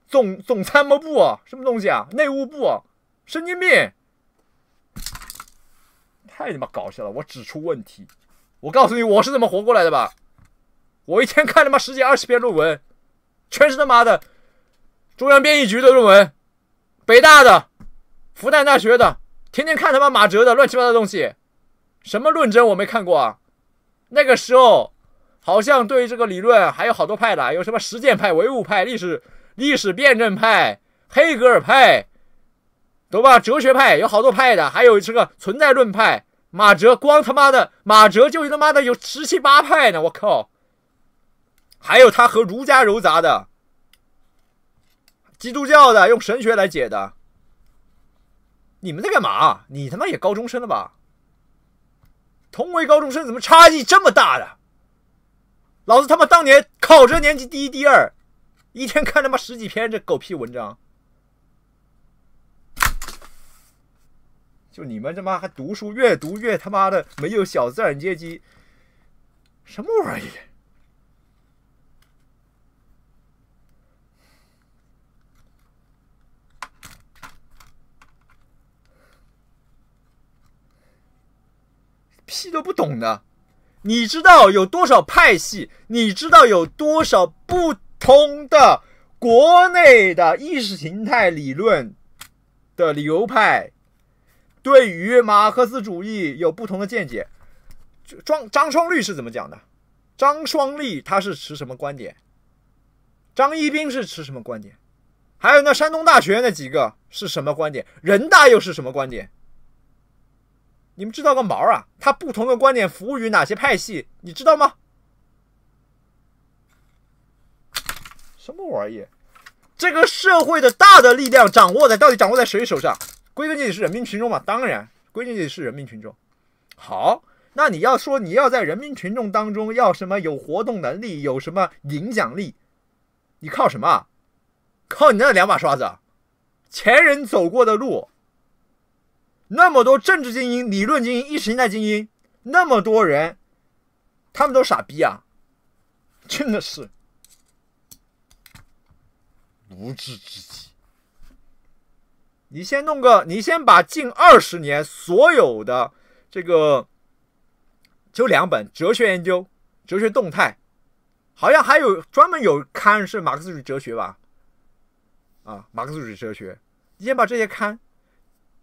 总总参谋部啊，什么东西啊，内务部，神经病。太他妈搞笑了！我指出问题，我告诉你我是怎么活过来的吧。我一天看他妈十几二十篇论文，全是他妈的中央编译局的论文，北大的、复旦大学的，天天看他妈马哲的乱七八糟东西。什么论证我没看过啊？那个时候好像对这个理论还有好多派的，有什么实践派、唯物派、历史历史辩证派、黑格尔派。有吧，哲学派有好多派的，还有这个存在论派，马哲光他妈的马哲就他妈的有十七八派呢，我靠！还有他和儒家糅杂的，基督教的用神学来解的，你们在干嘛？你他妈也高中生了吧？同为高中生，怎么差异这么大的？老子他妈当年考这年级第一、第二，一天看他妈十几篇这狗屁文章。就你们他妈还读书，越读越他妈的没有小资产阶级，什么玩意儿？屁都不懂的！你知道有多少派系？你知道有多少不同的国内的意识形态理论的流派？对于马克思主义有不同的见解，张张双立是怎么讲的？张双立他是持什么观点？张一斌是持什么观点？还有那山东大学那几个是什么观点？人大又是什么观点？你们知道个毛啊？他不同的观点服务于哪些派系？你知道吗？什么玩意儿？这个社会的大的力量掌握在到底掌握在谁手上？归根结底是人民群众嘛，当然归根结底是人民群众。好，那你要说你要在人民群众当中要什么有活动能力，有什么影响力，你靠什么？靠你那两把刷子？前人走过的路，那么多政治精英、理论精英、意识形态精英，那么多人，他们都傻逼啊！真的是无知之极。你先弄个，你先把近二十年所有的这个，就两本《哲学研究》《哲学动态》，好像还有专门有刊是马克思主义哲学吧？啊，马克思主义哲学，你先把这些刊，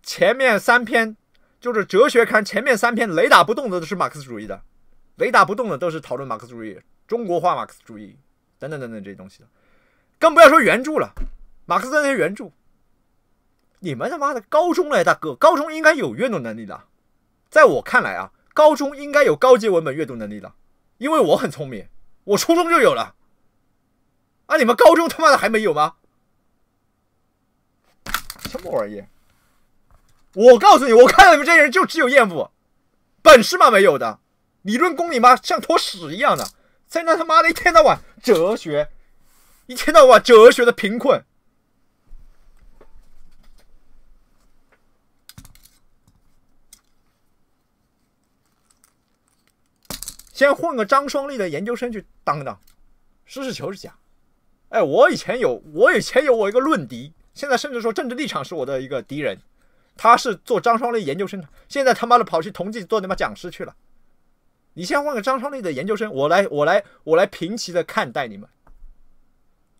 前面三篇就是哲学刊，前面三篇雷打不动的都是马克思主义的，雷打不动的都是讨论马克思主义、中国化马克思主义等等等等这些东西的，更不要说原著了，马克思那些原著。你们他妈的高中嘞，大哥，高中应该有阅读能力的。在我看来啊，高中应该有高级文本阅读能力的，因为我很聪明，我初中就有了。啊，你们高中他妈的还没有吗？什么玩意我告诉你，我看你们这些人就只有厌恶，本事嘛没有的，理论功底嘛像坨屎一样的，在那他妈的一天到晚哲学，一天到晚哲学的贫困。先混个张双利的研究生去当当，实事求是讲。哎，我以前有，我以前有我一个论敌，现在甚至说政治立场是我的一个敌人。他是做张双利研究生的，现在他妈的跑去同济做他妈讲师去了。你先混个张双利的研究生，我来，我来，我来平齐的看待你们。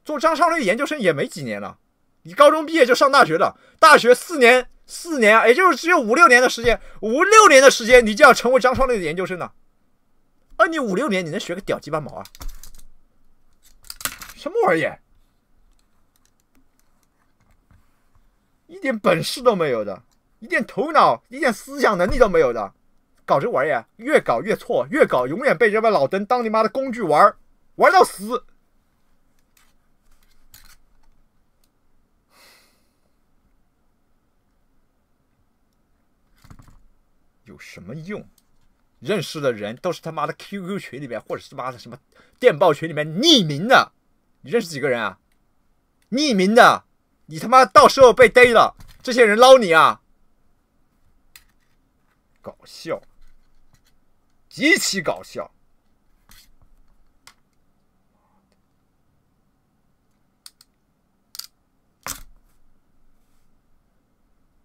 做张双利研究生也没几年了，你高中毕业就上大学了，大学四年四年，也就是只有五六年的时间，五六年的时间你就要成为张双利的研究生了。教你五六年，你能学个屌鸡巴毛啊？什么玩意儿？一点本事都没有的，一点头脑、一点思想能力都没有的，搞这玩意儿，越搞越错，越搞永远被这帮老登当你妈的工具玩玩到死，有什么用？认识的人都是他妈的 QQ 群里面，或者是妈的什么电报群里面匿名的。你认识几个人啊？匿名的，你他妈到时候被逮了，这些人捞你啊！搞笑，极其搞笑。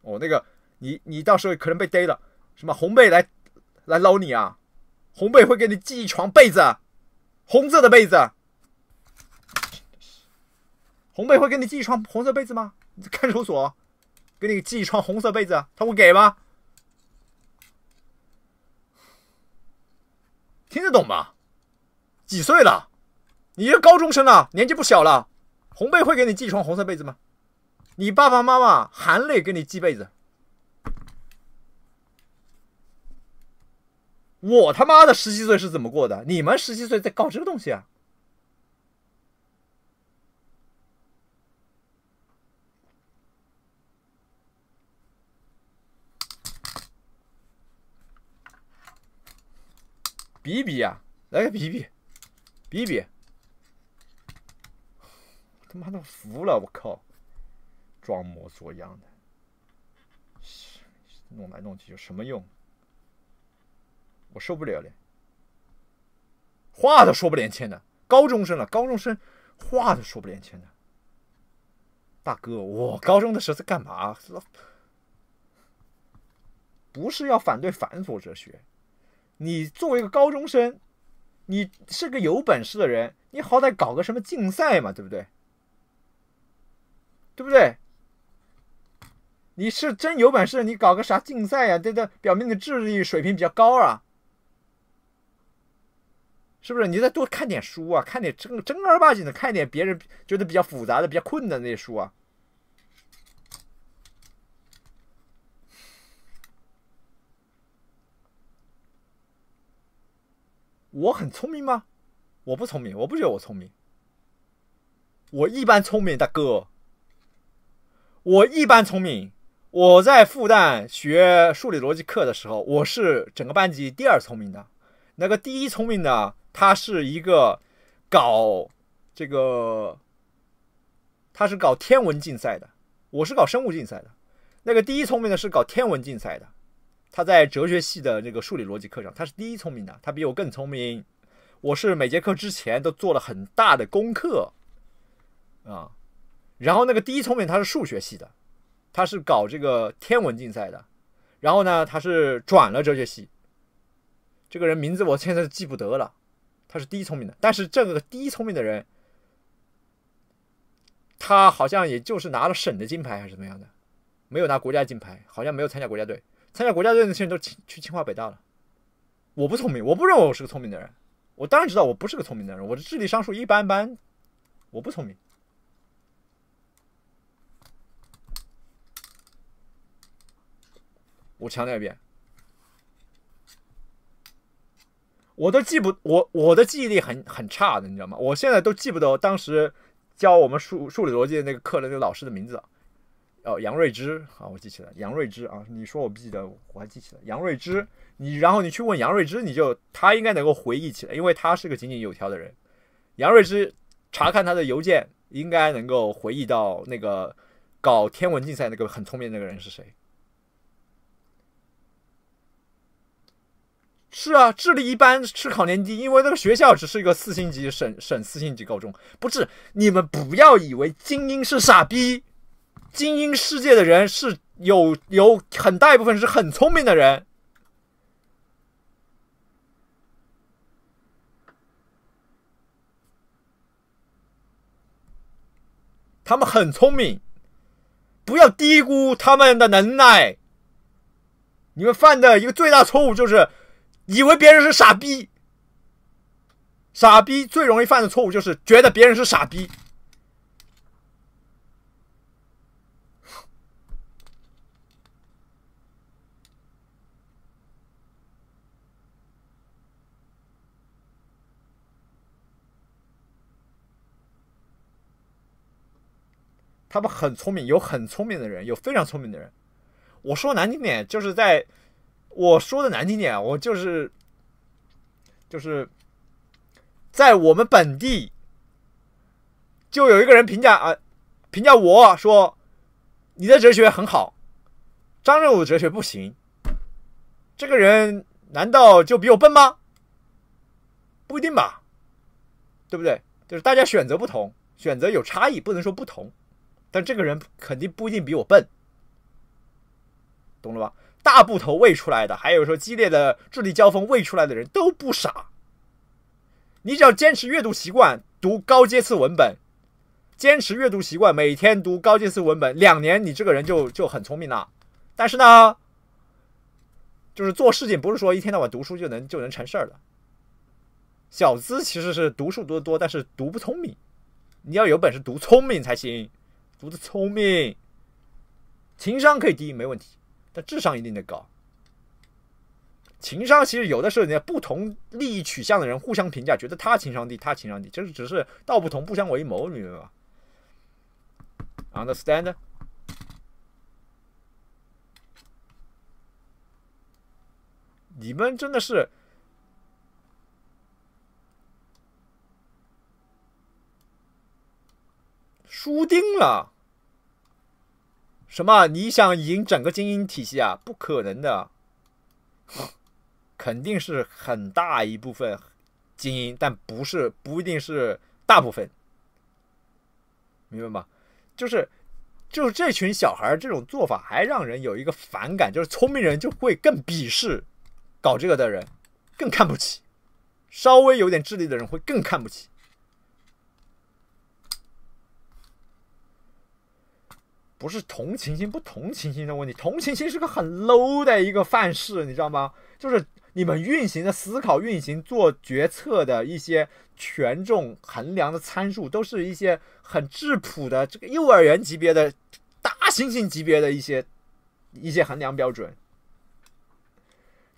哦，那个，你你到时候可能被逮了，什么红贝来？来捞你啊！红贝会给你寄一床被子，红色的被子。红贝会给你寄一床红色被子吗？看守所，给你寄一床红色被子，他会给吗？听得懂吗？几岁了？你一个高中生了，年纪不小了。红贝会给你寄一床红色被子吗？你爸爸妈妈含泪给你寄被子。我他妈的十七岁是怎么过的？你们十七岁在搞这个东西啊？比比呀，来个比比，比比！他妈的服了，我靠，装模作样的，弄来弄去有什么用？我受不了了，话都说不连签的，高中生了，高中生话都说不连签的，大哥，我高中的时候在干嘛？不是要反对繁琐哲学？你作为一个高中生，你是个有本事的人，你好歹搞个什么竞赛嘛，对不对？对不对？你是真有本事，你搞个啥竞赛呀？这这表明的智力水平比较高啊。是不是你再多看点书啊？看点正正儿八经的，看点别人觉得比较复杂的、比较困难的那些书啊。我很聪明吗？我不聪明，我不觉得我聪明。我一般聪明，大哥。我一般聪明。我在复旦学数理逻辑课的时候，我是整个班级第二聪明的。那个第一聪明的，他是一个搞这个，他是搞天文竞赛的。我是搞生物竞赛的。那个第一聪明的是搞天文竞赛的，他在哲学系的这个数理逻辑课上，他是第一聪明的，他比我更聪明。我是每节课之前都做了很大的功课啊。然后那个第一聪明他是数学系的，他是搞这个天文竞赛的。然后呢，他是转了哲学系。这个人名字我现在记不得了，他是低聪明的，但是这个低聪明的人，他好像也就是拿了省的金牌还是怎么样的，没有拿国家金牌，好像没有参加国家队，参加国家队的现在都去清华北大了。我不聪明，我不认为我是个聪明的人，我当然知道我不是个聪明的人，我的智力上数一般般，我不聪明。我强调一遍。我都记不我我的记忆力很很差的，你知道吗？我现在都记不得当时教我们数数理逻辑的那个课的那个老师的名字。哦，杨瑞芝，好，我记起来，杨瑞芝啊，你说我不记得，我还记起来，杨瑞芝。你然后你去问杨瑞芝，你就他应该能够回忆起来，因为他是个井井有条的人。杨瑞芝查看他的邮件，应该能够回忆到那个搞天文竞赛那个很聪明那个人是谁。是啊，智力一般，是考年级，因为那个学校只是一个四星级省省四星级高中，不是你们不要以为精英是傻逼，精英世界的人是有有很大一部分是很聪明的人，他们很聪明，不要低估他们的能耐。你们犯的一个最大错误就是。以为别人是傻逼，傻逼最容易犯的错误就是觉得别人是傻逼。他们很聪明，有很聪明的人，有非常聪明的人。我说难听点，就是在。我说的难听点，我就是，就是在我们本地，就有一个人评价啊，评价我说，你的哲学很好，张振武的哲学不行。这个人难道就比我笨吗？不一定吧，对不对？就是大家选择不同，选择有差异，不能说不同，但这个人肯定不一定比我笨，懂了吧？大部头喂出来的，还有说激烈的智力交锋喂出来的人都不傻。你只要坚持阅读习惯，读高阶次文本，坚持阅读习惯，每天读高阶次文本两年，你这个人就就很聪明了。但是呢，就是做事情不是说一天到晚读书就能就能成事儿的。小资其实是读书读得多，但是读不聪明。你要有本事读聪明才行，读的聪明，情商可以低没问题。但智商一定得高，情商其实有的时候，你不同利益取向的人互相评价，觉得他情商低，他情商低，就是只是道不同不相为谋，你明白吗？Understand？你们真的是输定了。什么？你想赢整个精英体系啊？不可能的，肯定是很大一部分精英，但不是不一定是大部分，明白吗？就是就是这群小孩这种做法，还让人有一个反感，就是聪明人就会更鄙视搞这个的人，更看不起，稍微有点智力的人会更看不起。不是同情心不同情心的问题，同情心是个很 low 的一个范式，你知道吗？就是你们运行的思考、运行做决策的一些权重衡量的参数，都是一些很质朴的这个幼儿园级别的、大猩猩级别的一些一些衡量标准。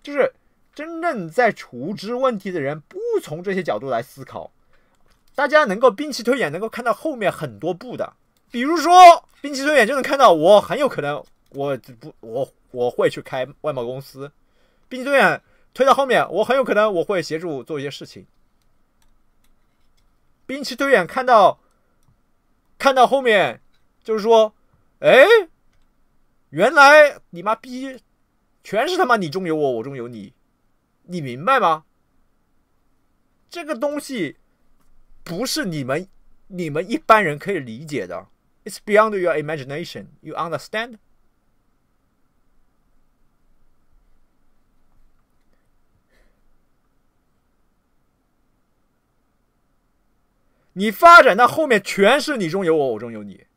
就是真正在处置问题的人，不从这些角度来思考，大家能够摒弃推演，能够看到后面很多步的，比如说。兵器推远就能看到，我很有可能，我不，我我会去开外贸公司。兵器推远推到后面，我很有可能我会协助做一些事情。兵器推远看到，看到后面就是说，哎，原来你妈逼，全是他妈你中有我，我中有你，你明白吗？这个东西不是你们你们一般人可以理解的。It's beyond your imagination. You understand? 你发展到后面，全是你中有我，我中有你。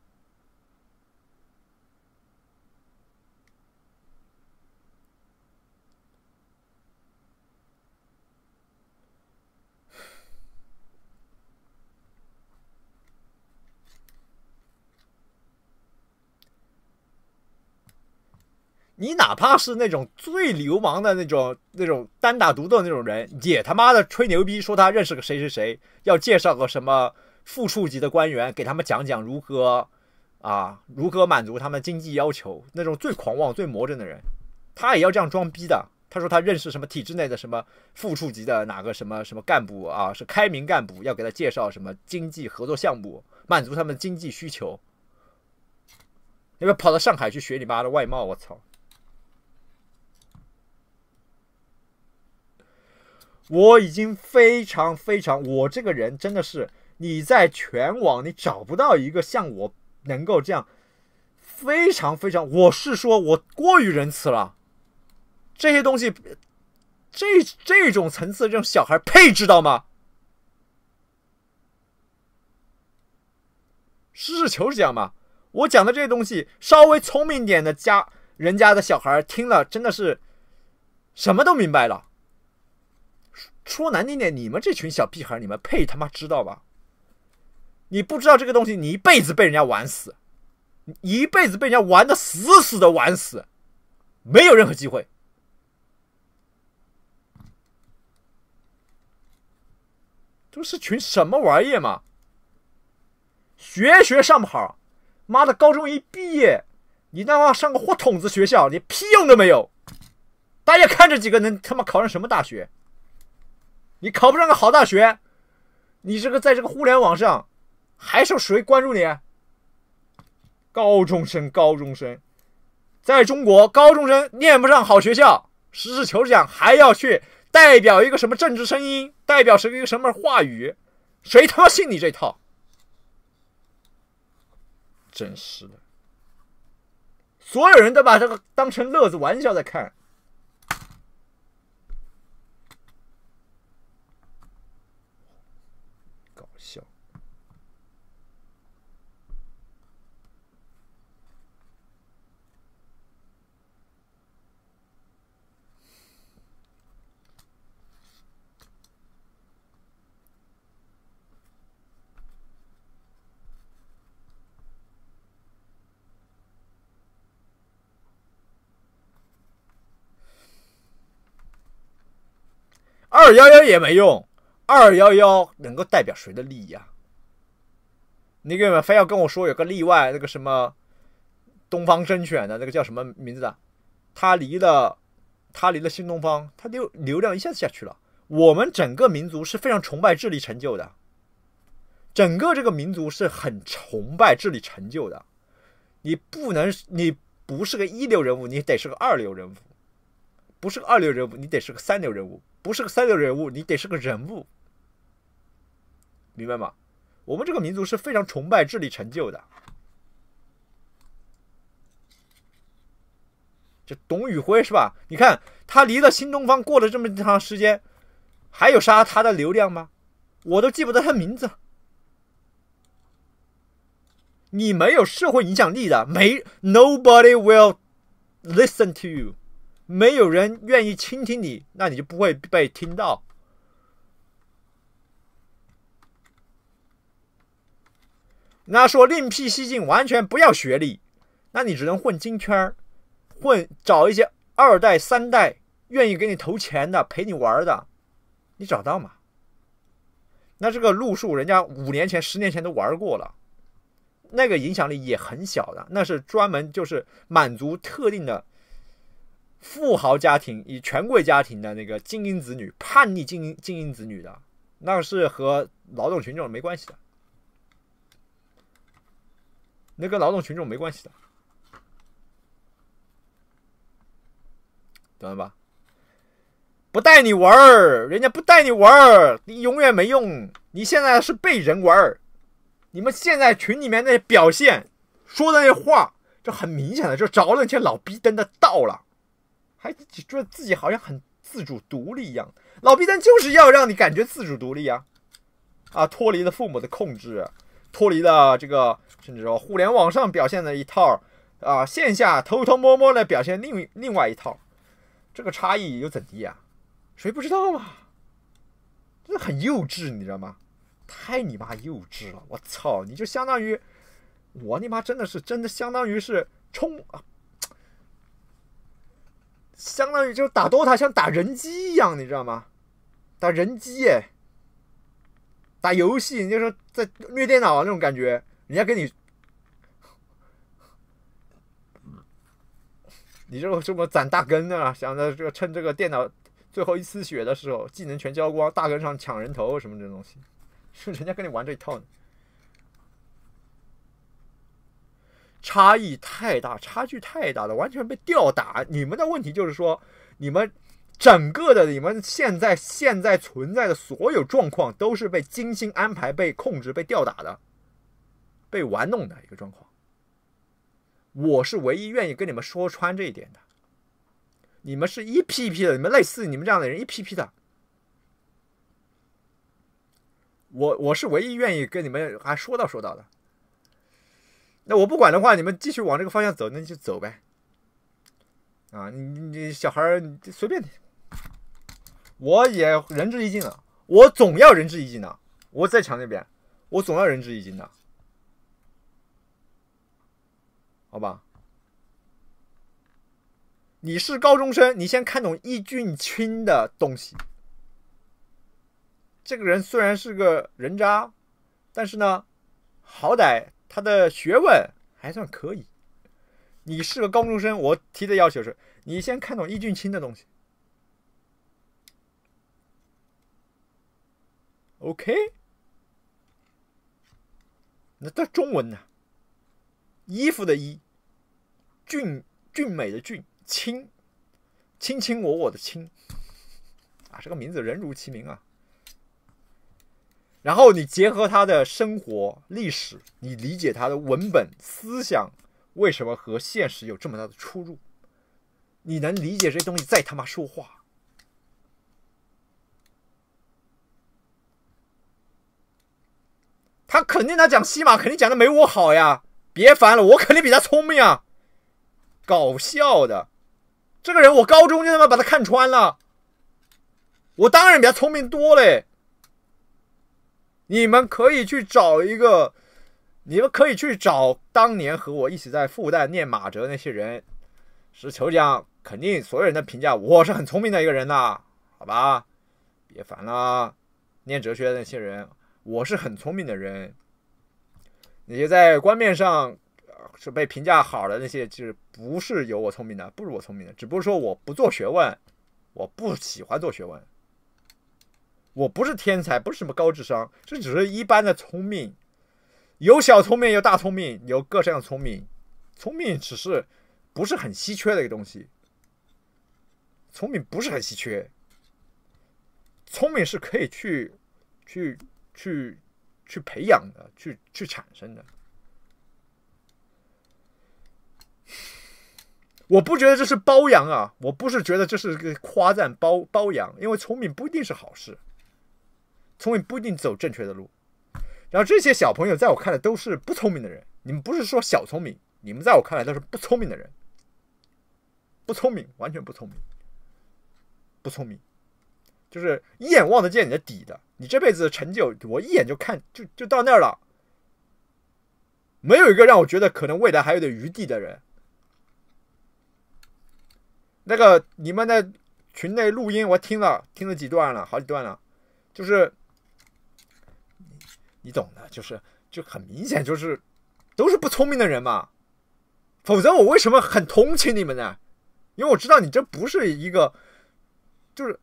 你哪怕是那种最流氓的那种、那种单打独斗那种人，也他妈的吹牛逼，说他认识个谁谁谁，要介绍个什么副处级的官员给他们讲讲如何，啊，如何满足他们经济要求。那种最狂妄、最魔怔的人，他也要这样装逼的。他说他认识什么体制内的什么副处级的哪个什么什么干部啊，是开明干部，要给他介绍什么经济合作项目，满足他们经济需求。要不要跑到上海去学你妈的外贸？我操！我已经非常非常，我这个人真的是你在全网你找不到一个像我能够这样非常非常，我是说我过于仁慈了，这些东西，这这种层次这种小孩配知道吗？实事求是讲嘛，我讲的这些东西，稍微聪明点的家人家的小孩听了真的是什么都明白了。说难听点，你们这群小屁孩，你们配他妈知道吧？你不知道这个东西，你一辈子被人家玩死，一辈子被人家玩的死死的玩死，没有任何机会。都是群什么玩意儿嘛？学学上不好，妈的，高中一毕业，你他妈上个货桶子学校，你屁用都没有。大家看这几个能他妈考上什么大学？你考不上个好大学，你这个在这个互联网上，还受谁关注你？高中生，高中生，在中国，高中生念不上好学校，实事求是讲，还要去代表一个什么政治声音，代表什么一个什么话语，谁他妈信你这套？真是的，所有人都把这个当成乐子、玩笑在看。小二幺幺也没用。二幺幺能够代表谁的利益啊？你干们非要跟我说有个例外？那个什么东方甄选的那个叫什么名字的，他离了，他离了新东方，他流流量一下子下去了。我们整个民族是非常崇拜智力成就的，整个这个民族是很崇拜智力成就的。你不能，你不是个一流人物，你得是个二流人物；不是个二流人物，你得是个三流人物。不是个三流人物，你得是个人物，明白吗？我们这个民族是非常崇拜智力成就的。这董宇辉是吧？你看他离了新东方过了这么长时间，还有啥他的流量吗？我都记不得他名字。你没有社会影响力的，没 nobody will listen to you。没有人愿意倾听你，那你就不会被听到。那说另辟蹊径，完全不要学历，那你只能混金圈混找一些二代、三代愿意给你投钱的、陪你玩的，你找到吗？那这个路数，人家五年前、十年前都玩过了，那个影响力也很小的，那是专门就是满足特定的。富豪家庭、以权贵家庭的那个精英子女、叛逆精英精英子女的那是和劳动群众没关系的，那跟劳动群众没关系的，懂了吧？不带你玩儿，人家不带你玩儿，你永远没用。你现在是被人玩儿，你们现在群里面那些表现、说的那些话，这很明显的，就着了那些老逼登的道了。还自己觉得自己好像很自主独立一样，老逼蛋就是要让你感觉自主独立啊，啊，脱离了父母的控制，脱离了这个，甚至说互联网上表现的一套，啊，线下偷偷摸摸的表现另另外一套，这个差异又怎地啊？谁不知道嘛？这很幼稚，你知道吗？太你妈幼稚了！我操，你就相当于我你妈真的是真的相当于是冲啊！相当于就是打 DOTA，像打人机一样，你知道吗？打人机，哎，打游戏，你就说在虐电脑那种感觉，人家跟你，你就这么攒大根呢，想着个趁这个电脑最后一丝血的时候，技能全交光，大根上抢人头什么这东西，是 人家跟你玩这一套呢。差异太大，差距太大了，完全被吊打。你们的问题就是说，你们整个的，你们现在现在存在的所有状况，都是被精心安排、被控制、被吊打的，被玩弄的一个状况。我是唯一愿意跟你们说穿这一点的。你们是一批一批的，你们类似你们这样的人一批批的。我我是唯一愿意跟你们还说道说道的。那我不管的话，你们继续往这个方向走，那你就走呗，啊，你你小孩你随便你，我也仁至义尽了，我总要仁至义尽的，我强调一遍，我总要仁至义尽的，好吧？你是高中生，你先看懂易俊清的东西。这个人虽然是个人渣，但是呢，好歹。他的学问还算可以。你是个高中生，我提的要求是你先看懂易俊清的东西。OK？那这中文呢？衣服的“衣”，俊俊美的“俊”，卿卿卿我我的“卿，啊，这个名字人如其名啊。然后你结合他的生活历史，你理解他的文本思想，为什么和现实有这么大的出入？你能理解这东西再他妈说话？他肯定他讲西马肯定讲的没我好呀！别烦了，我肯定比他聪明啊！搞笑的，这个人我高中就他妈把他看穿了，我当然比他聪明多嘞。你们可以去找一个，你们可以去找当年和我一起在复旦念马哲那些人，是求讲，肯定所有人的评价我是很聪明的一个人呐，好吧，别烦了，念哲学的那些人，我是很聪明的人。那些在官面上是被评价好的那些，其实不是有我聪明的，不如我聪明的，只不过说我不做学问，我不喜欢做学问。我不是天才，不是什么高智商，这只是一般的聪明，有小聪明，有大聪明，有各样的聪明。聪明只是不是很稀缺的一个东西，聪明不是很稀缺，聪明是可以去、去、去、去培养的，去、去产生的。我不觉得这是褒扬啊，我不是觉得这是个夸赞褒褒扬，因为聪明不一定是好事。聪明不一定走正确的路，然后这些小朋友在我看来都是不聪明的人。你们不是说小聪明，你们在我看来都是不聪明的人。不聪明，完全不聪明，不聪明，就是一眼望得见你的底的，你这辈子成就，我一眼就看就就到那儿了。没有一个让我觉得可能未来还有点余地的人。那个你们的群内录音，我听了听了几段了，好几段了，就是。你懂的，就是就很明显，就是都是不聪明的人嘛。否则我为什么很同情你们呢？因为我知道你这不是一个，就是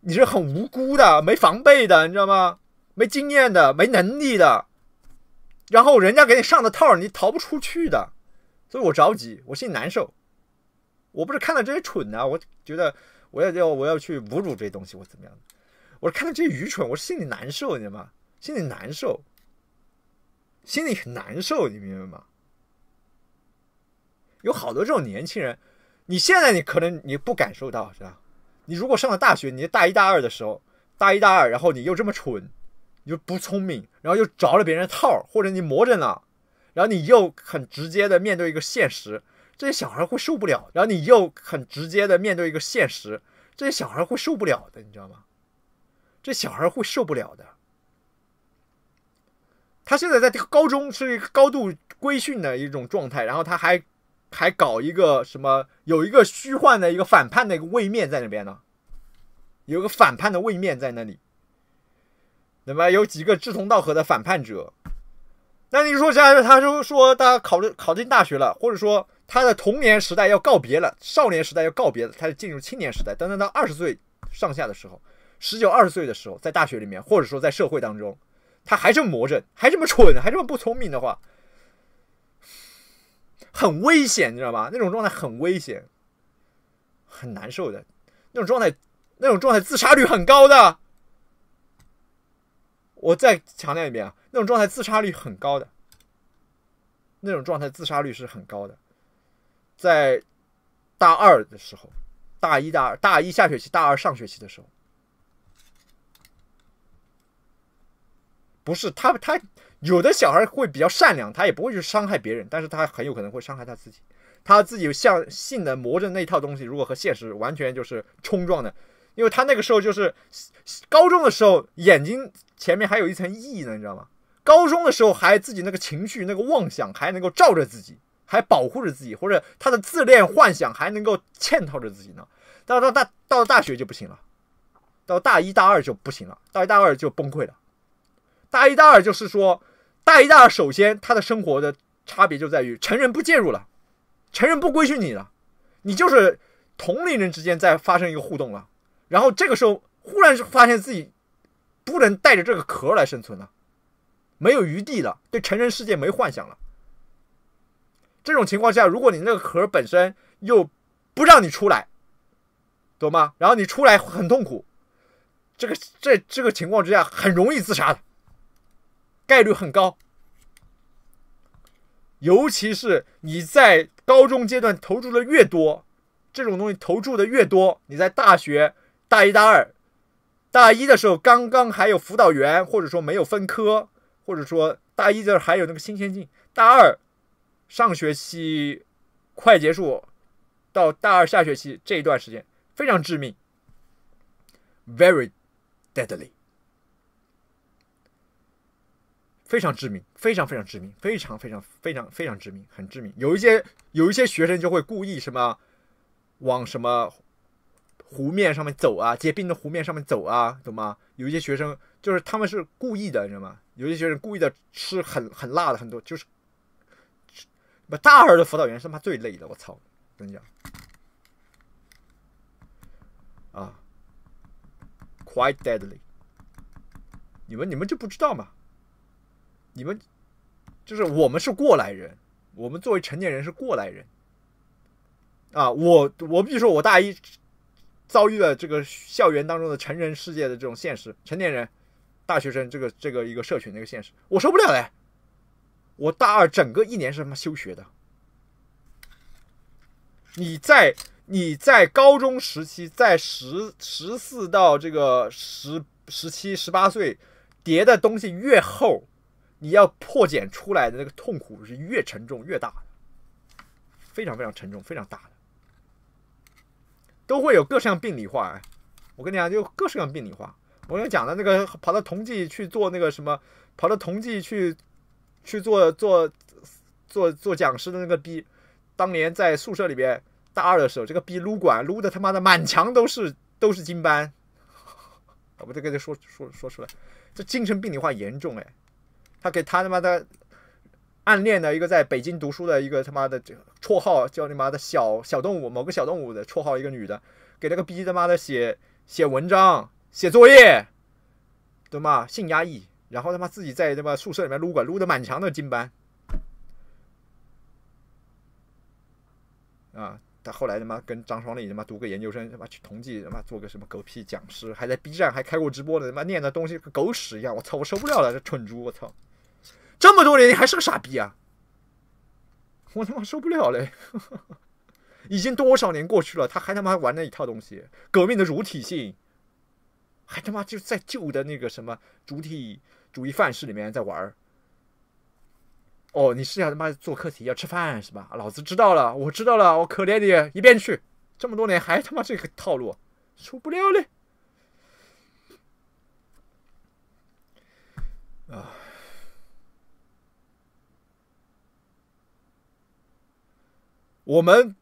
你是很无辜的、没防备的，你知道吗？没经验的、没能力的，然后人家给你上的套，你逃不出去的。所以我着急，我心里难受。我不是看到这些蠢的，我觉得我要要我要去侮辱这东西，我怎么样我看到这些愚蠢，我心里难受，你知道吗？心里难受，心里很难受，你明白吗？有好多这种年轻人，你现在你可能你不感受到，是吧？你如果上了大学，你大一大二的时候，大一大二，然后你又这么蠢，你又不聪明，然后又着了别人套，或者你魔怔了，然后你又很直接的面对一个现实，这些小孩会受不了。然后你又很直接的面对一个现实，这些小孩会受不了的，你知道吗？这小孩会受不了的。他现在在这个高中是一个高度规训的一种状态，然后他还还搞一个什么，有一个虚幻的一个反叛的一个位面在那边呢，有个反叛的位面在那里，那么有几个志同道合的反叛者，那你说假如他就说他考了考进大学了，或者说他的童年时代要告别了，少年时代要告别了，他就进入青年时代，等等到二十岁上下的时候，十九二十岁的时候，在大学里面，或者说在社会当中。他还这么魔怔，还这么蠢，还这么不聪明的话，很危险，你知道吧？那种状态很危险，很难受的。那种状态，那种状态自杀率很高的。我再强调一遍啊，那种状态自杀率很高的，那种状态自杀率是很高的。在大二的时候，大一、大二、大一下学期、大二上学期的时候。不是他，他有的小孩会比较善良，他也不会去伤害别人，但是他很有可能会伤害他自己。他自己像性的魔怔那套东西，如果和现实完全就是冲撞的，因为他那个时候就是高中的时候，眼睛前面还有一层意义呢，你知道吗？高中的时候还自己那个情绪、那个妄想还能够照着自己，还保护着自己，或者他的自恋幻想还能够嵌套着自己呢。到到大到了大学就不行了，到大一大二就不行了，大一大二就崩溃了。大一大二就是说，大一大二，首先他的生活的差别就在于成人不介入了，成人不规训你了，你就是同龄人之间在发生一个互动了。然后这个时候忽然发现自己不能带着这个壳来生存了，没有余地了，对成人世界没幻想了。这种情况下，如果你那个壳本身又不让你出来，懂吗？然后你出来很痛苦，这个这这个情况之下很容易自杀的。概率很高，尤其是你在高中阶段投注的越多，这种东西投注的越多，你在大学大一、大二、大一的时候刚刚还有辅导员，或者说没有分科，或者说大一的还有那个新鲜劲，大二上学期快结束到大二下学期这一段时间非常致命，very deadly。非常致命，非常非常致命，非常非常非常非常致命，很致命。有一些有一些学生就会故意什么往什么湖面上面走啊，结冰的湖面上面走啊，懂吗？有一些学生就是他们是故意的，你知道吗？有一些学生故意的吃很很辣的很多，就是大二的辅导员他妈最累的，我操！跟你讲啊，quite deadly，你们你们就不知道嘛？你们就是我们是过来人，我们作为成年人是过来人啊！我我比如说我大一遭遇了这个校园当中的成人世界的这种现实，成年人、大学生这个这个一个社群的一个现实，我受不了了，我大二整个一年是他妈休学的。你在你在高中时期，在十十四到这个十十七十八岁，叠的东西越厚。你要破茧出来的那个痛苦是越沉重越大的，非常非常沉重，非常大的，都会有各式各样病理化。我跟你讲，就各式各样病理化。我跟你讲的那个跑到同济去做那个什么，跑到同济去去做做做做讲师的那个逼，当年在宿舍里边大二的时候，这个逼撸管撸的他妈的满墙都是都是金斑，我这跟他说说说出来，这精神病理化严重哎。他给他他妈的暗恋的一个在北京读书的一个他妈的绰号叫你妈的小小动物，某个小动物的绰号，一个女的，给那个逼他妈的写写文章、写作业，对吗？性压抑，然后他妈自己在他妈宿舍里面撸管撸的满墙都是金斑，啊！他后来他妈跟张双立他妈读个研究生，他妈去同济他妈做个什么狗屁讲师，还在 B 站还开过直播呢，他妈念的东西跟狗屎一样，我操，我受不了了，这蠢猪，我操！这么多年，你还是个傻逼啊！我他妈受不了嘞！已经多少年过去了，他还他妈玩那一套东西，革命的主体性，还他妈就在旧的那个什么主体主义范式里面在玩。哦，你是要他妈做课题要吃饭是吧？老子知道了，我知道了，我可怜你一边去！这么多年还他妈这个套路，受不了嘞！啊。我们，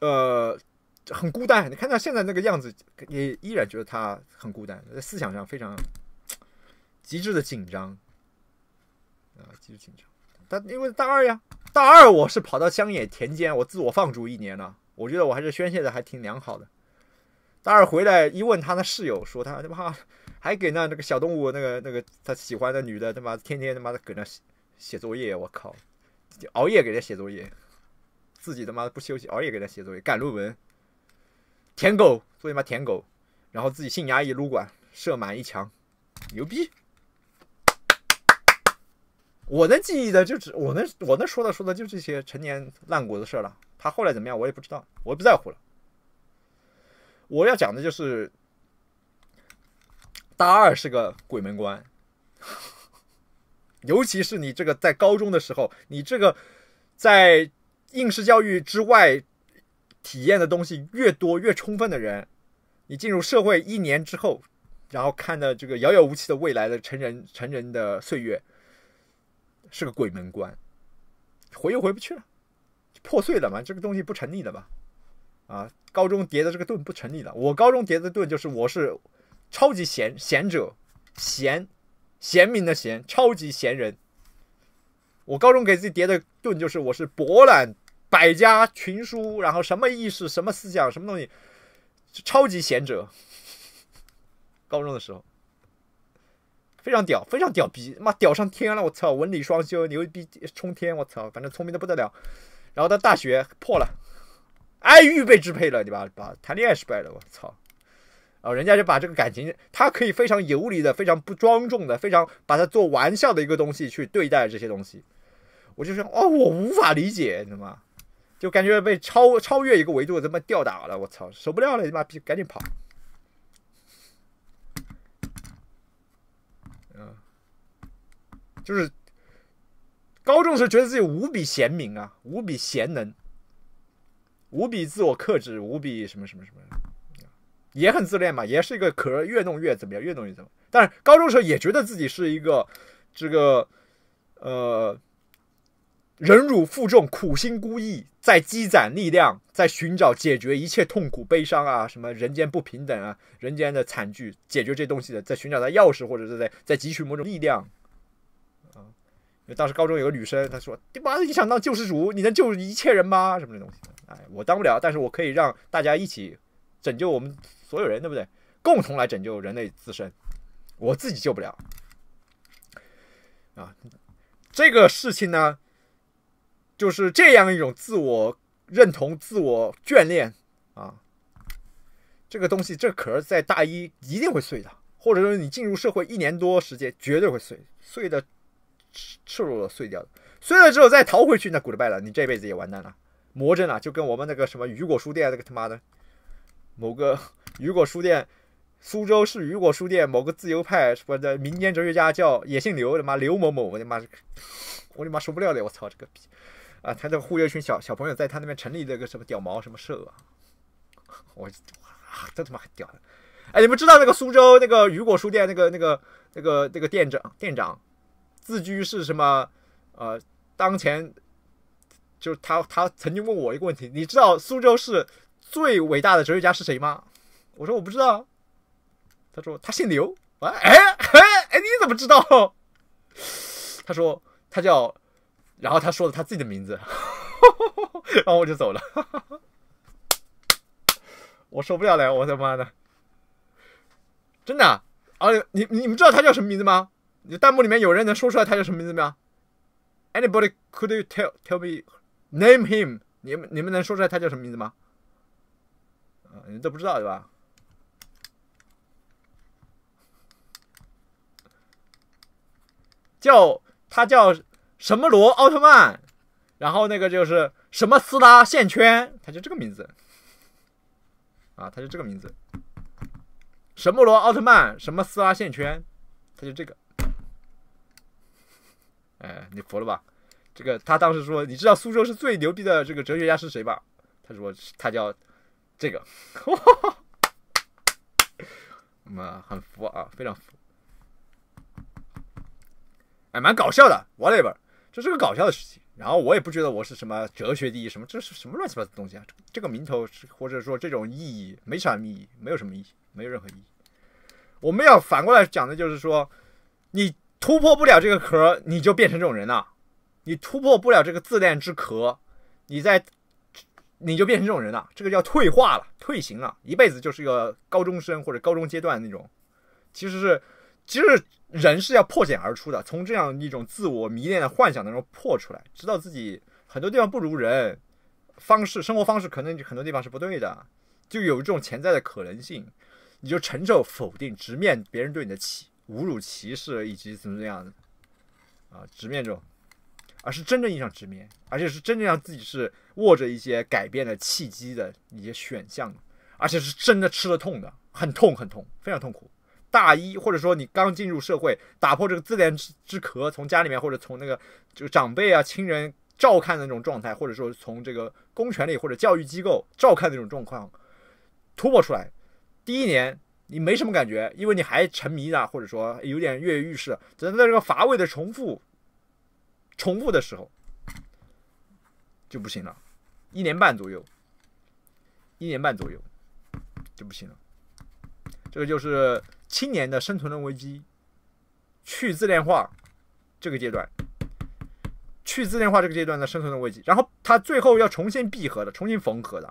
呃，很孤单。你看他现在那个样子，也依然觉得他很孤单，在思想上非常极致的紧张，啊，极致紧张。他因为大二呀，大二我是跑到乡野田间，我自我放逐一年了。我觉得我还是宣泄的还挺良好的。大二回来一问他的室友，说他他妈还给那那个小动物那个那个他喜欢的女的他妈天天他妈的搁那写写作业，我靠，熬夜给他写作业。自己他妈不休息，熬夜给他写作业、赶论文、舔狗，所以嘛舔狗。然后自己性压抑撸管，射满一墙，牛逼。我能记忆的就只我能我能说的说的就这些陈年烂谷子事了。他后来怎么样我也不知道，我也不在乎了。我要讲的就是大二是个鬼门关，尤其是你这个在高中的时候，你这个在。应试教育之外，体验的东西越多越充分的人，你进入社会一年之后，然后看到这个遥遥无期的未来的成人成人的岁月，是个鬼门关，回又回不去了，破碎了嘛？这个东西不成立的嘛？啊，高中叠的这个盾不成立了。我高中叠的盾就是我是超级贤贤者贤贤明的贤，超级贤人。我高中给自己叠的盾就是我是博览。百家群书，然后什么意识、什么思想、什么东西，超级贤者。高中的时候非常屌，非常屌逼，妈屌上天了！我操，文理双修，牛逼冲天！我操，反正聪明的不得了。然后到大学破了，爱欲被支配了，对吧？把谈恋爱失败了，我操。哦，人家就把这个感情，他可以非常游离的、非常不庄重的、非常把它做玩笑的一个东西去对待这些东西。我就说，哦，我无法理解，道吗？就感觉被超超越一个维度，怎么吊打了？我操，受不掉了，你妈逼，赶紧跑！嗯，就是高中时觉得自己无比贤明啊，无比贤能，无比自我克制，无比什么什么什么，也很自恋嘛，也是一个壳，越弄越怎么样，越弄越怎么？但是高中时候也觉得自己是一个这个呃。忍辱负重，苦心孤诣，在积攒力量，在寻找解决一切痛苦、悲伤啊，什么人间不平等啊，人间的惨剧，解决这东西的，在寻找它钥匙，或者是在在汲取某种力量啊。因为当时高中有个女生，她说：“你妈，你想当救世主？你能救一切人吗？什么这东西？哎，我当不了，但是我可以让大家一起拯救我们所有人，对不对？共同来拯救人类自身，我自己救不了啊。这个事情呢？”就是这样一种自我认同、自我眷恋啊，这个东西这壳在大一一定会碎的，或者说你进入社会一年多时间绝对会碎，碎的赤裸裸碎掉的，碎了之后再逃回去那 goodbye 了，你这辈子也完蛋了，魔怔了，就跟我们那个什么雨果书店那个他妈的某个 雨果书店，苏州市雨果书店某个自由派什么的民间哲学家叫也姓刘，他妈刘某某，我的妈我的妈受不了了，我操这个逼！啊，他在忽悠一群小小朋友，在他那边成立了个什么屌毛什么社啊！我，这他妈还屌的！哎，你们知道那个苏州那个雨果书店那个那个那个那个店长店长，自居是什么？呃，当前，就是他他曾经问我一个问题，你知道苏州市最伟大的哲学家是谁吗？我说我不知道。他说他姓刘。哎哎哎，你怎么知道？他说他叫。然后他说了他自己的名字，然后我就走了，我受不了了，我的妈的，真的，啊，你你你们知道他叫什么名字吗？你弹幕里面有人能说出来他叫什么名字吗？Anybody could you tell tell me name him？你们你们能说出来他叫什么名字吗？啊，你都不知道对吧？叫他叫。什么罗奥特曼，然后那个就是什么斯拉线圈，他就这个名字，啊，他就这个名字，什么罗奥特曼，什么斯拉线圈，他就这个，哎，你服了吧？这个他当时说，你知道苏州是最牛逼的这个哲学家是谁吧？他说他叫这个，我 们很服啊，非常服，哎，蛮搞笑的，whatever。这是个搞笑的事情，然后我也不觉得我是什么哲学第一什么，这是什么乱七八糟的东西啊？这个名头或者说这种意义没啥意义，没有什么意义，没有任何意义。我们要反过来讲的就是说，你突破不了这个壳，你就变成这种人了；你突破不了这个自恋之壳，你在，你就变成这种人了。这个叫退化了、退行了，一辈子就是一个高中生或者高中阶段那种。其实是，其实。人是要破茧而出的，从这样一种自我迷恋的幻想当中破出来，知道自己很多地方不如人，方式生活方式可能很多地方是不对的，就有这种潜在的可能性，你就承受否定，直面别人对你的歧侮辱、歧视以及怎么怎么样的，啊，直面这种，而是真正意义上直面，而且是真正让自己是握着一些改变的契机的一些选项，而且是真的吃了痛的，很痛很痛，非常痛苦。大一，或者说你刚进入社会，打破这个自恋之之壳，从家里面或者从那个就长辈啊、亲人照看的那种状态，或者说从这个公权力或者教育机构照看的那种状况突破出来。第一年你没什么感觉，因为你还沉迷啊，或者说有点跃跃欲试，只能在这个乏味的重复、重复的时候就不行了。一年半左右，一年半左右就不行了。这个就是。青年的生存的危机，去自恋化这个阶段，去自恋化这个阶段的生存的危机，然后他最后要重新闭合的，重新缝合的，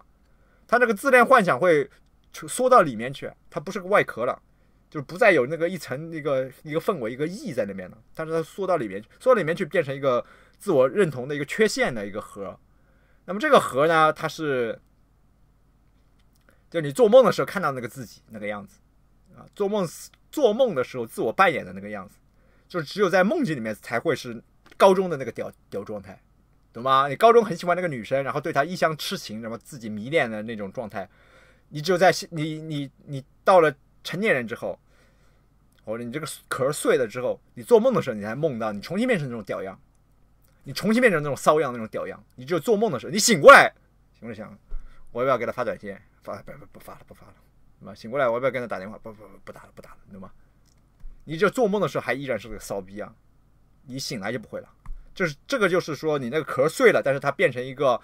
他那个自恋幻想会缩到里面去，它不是个外壳了，就不再有那个一层那个一个氛围一个意义在那边了，但是它缩到里面，缩到里面去变成一个自我认同的一个缺陷的一个核，那么这个核呢，它是就你做梦的时候看到那个自己那个样子。啊，做梦做梦的时候自我扮演的那个样子，就是只有在梦境里面才会是高中的那个屌屌状态，懂吗？你高中很喜欢那个女生，然后对她一厢痴情，然后自己迷恋的那种状态，你只有在你你你到了成年人之后，或者你这个壳碎了之后，你做梦的时候，你才梦到你重新变成那种屌样，你重新变成那种骚样那种屌样，你只有做梦的时候，你醒过来，醒了想，我要不要给他发短信？发不不不发了，不发了。妈，醒过来！我要不要跟他打电话？不不不，不打了，不打了，懂吗？你就做梦的时候还依然是个骚逼啊！你醒来就不会了，就是这个，就是说你那个壳碎了，但是它变成一个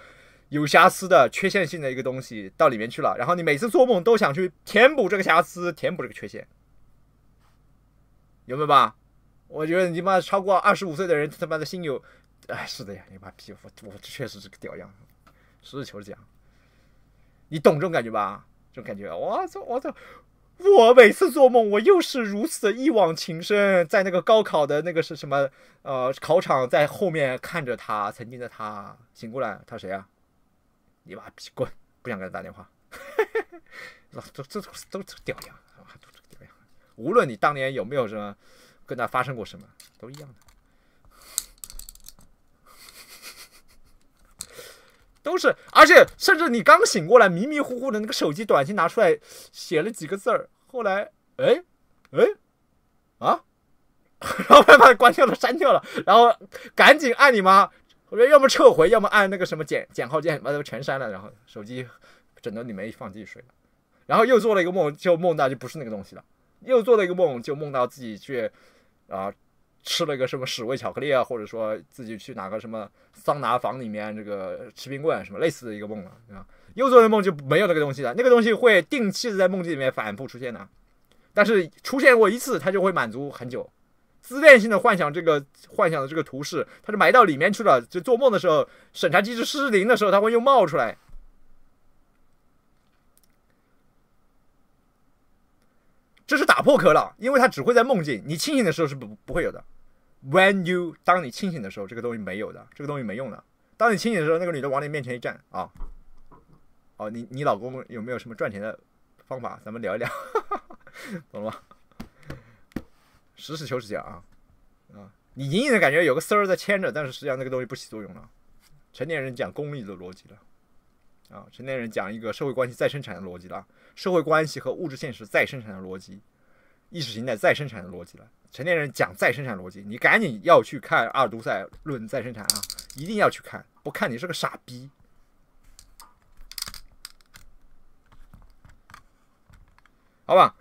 有瑕疵的、缺陷性的一个东西到里面去了。然后你每次做梦都想去填补这个瑕疵，填补这个缺陷，有没有吧？我觉得你妈超过二十五岁的人，他妈的心有，哎，是的呀，你妈皮肤，我确实是个屌样。实事求是讲，你懂这种感觉吧？这种感觉，我操，我操！我每次做梦，我又是如此的一往情深。在那个高考的那个是什么？呃，考场在后面看着他，曾经的他醒过来，他谁啊？你妈逼滚！不想给他打电话。这这都是屌样，无论你当年有没有什么跟他发生过什么，都一样的。都是，而且甚至你刚醒过来迷迷糊糊的那个手机短信拿出来，写了几个字儿，后来哎，哎，啊，然后把它关掉了删掉了，然后赶紧按你妈，我说要么撤回，要么按那个什么减减号键，把它全删了，然后手机枕头里面放进水了，然后又做了一个梦，就梦到就不是那个东西了，又做了一个梦，就梦到自己去啊。吃了个什么屎味巧克力啊，或者说自己去哪个什么桑拿房里面这个吃冰棍什么类似的一个梦了，对吧？又做的梦就没有那个东西了，那个东西会定期的在梦境里面反复出现的，但是出现过一次，它就会满足很久，自恋性的幻想这个幻想的这个图示，它是埋到里面去了，就做梦的时候审查机制失灵的时候，它会又冒出来。这是打破壳了，因为它只会在梦境，你清醒的时候是不不会有的。When you 当你清醒的时候，这个东西没有的，这个东西没用的。当你清醒的时候，那个女的往你面前一站，啊，哦，你你老公有没有什么赚钱的方法？咱们聊一聊，懂了吗？实事求是讲啊，啊，你隐隐的感觉有个丝儿在牵着，但是实际上那个东西不起作用了。成年人讲功利的逻辑了。啊，成年人讲一个社会关系再生产的逻辑了，社会关系和物质现实再生产的逻辑，意识形态再生产的逻辑了。成年人讲再生产逻辑，你赶紧要去看《阿尔都塞论再生产》啊，一定要去看，不看你是个傻逼。好吧，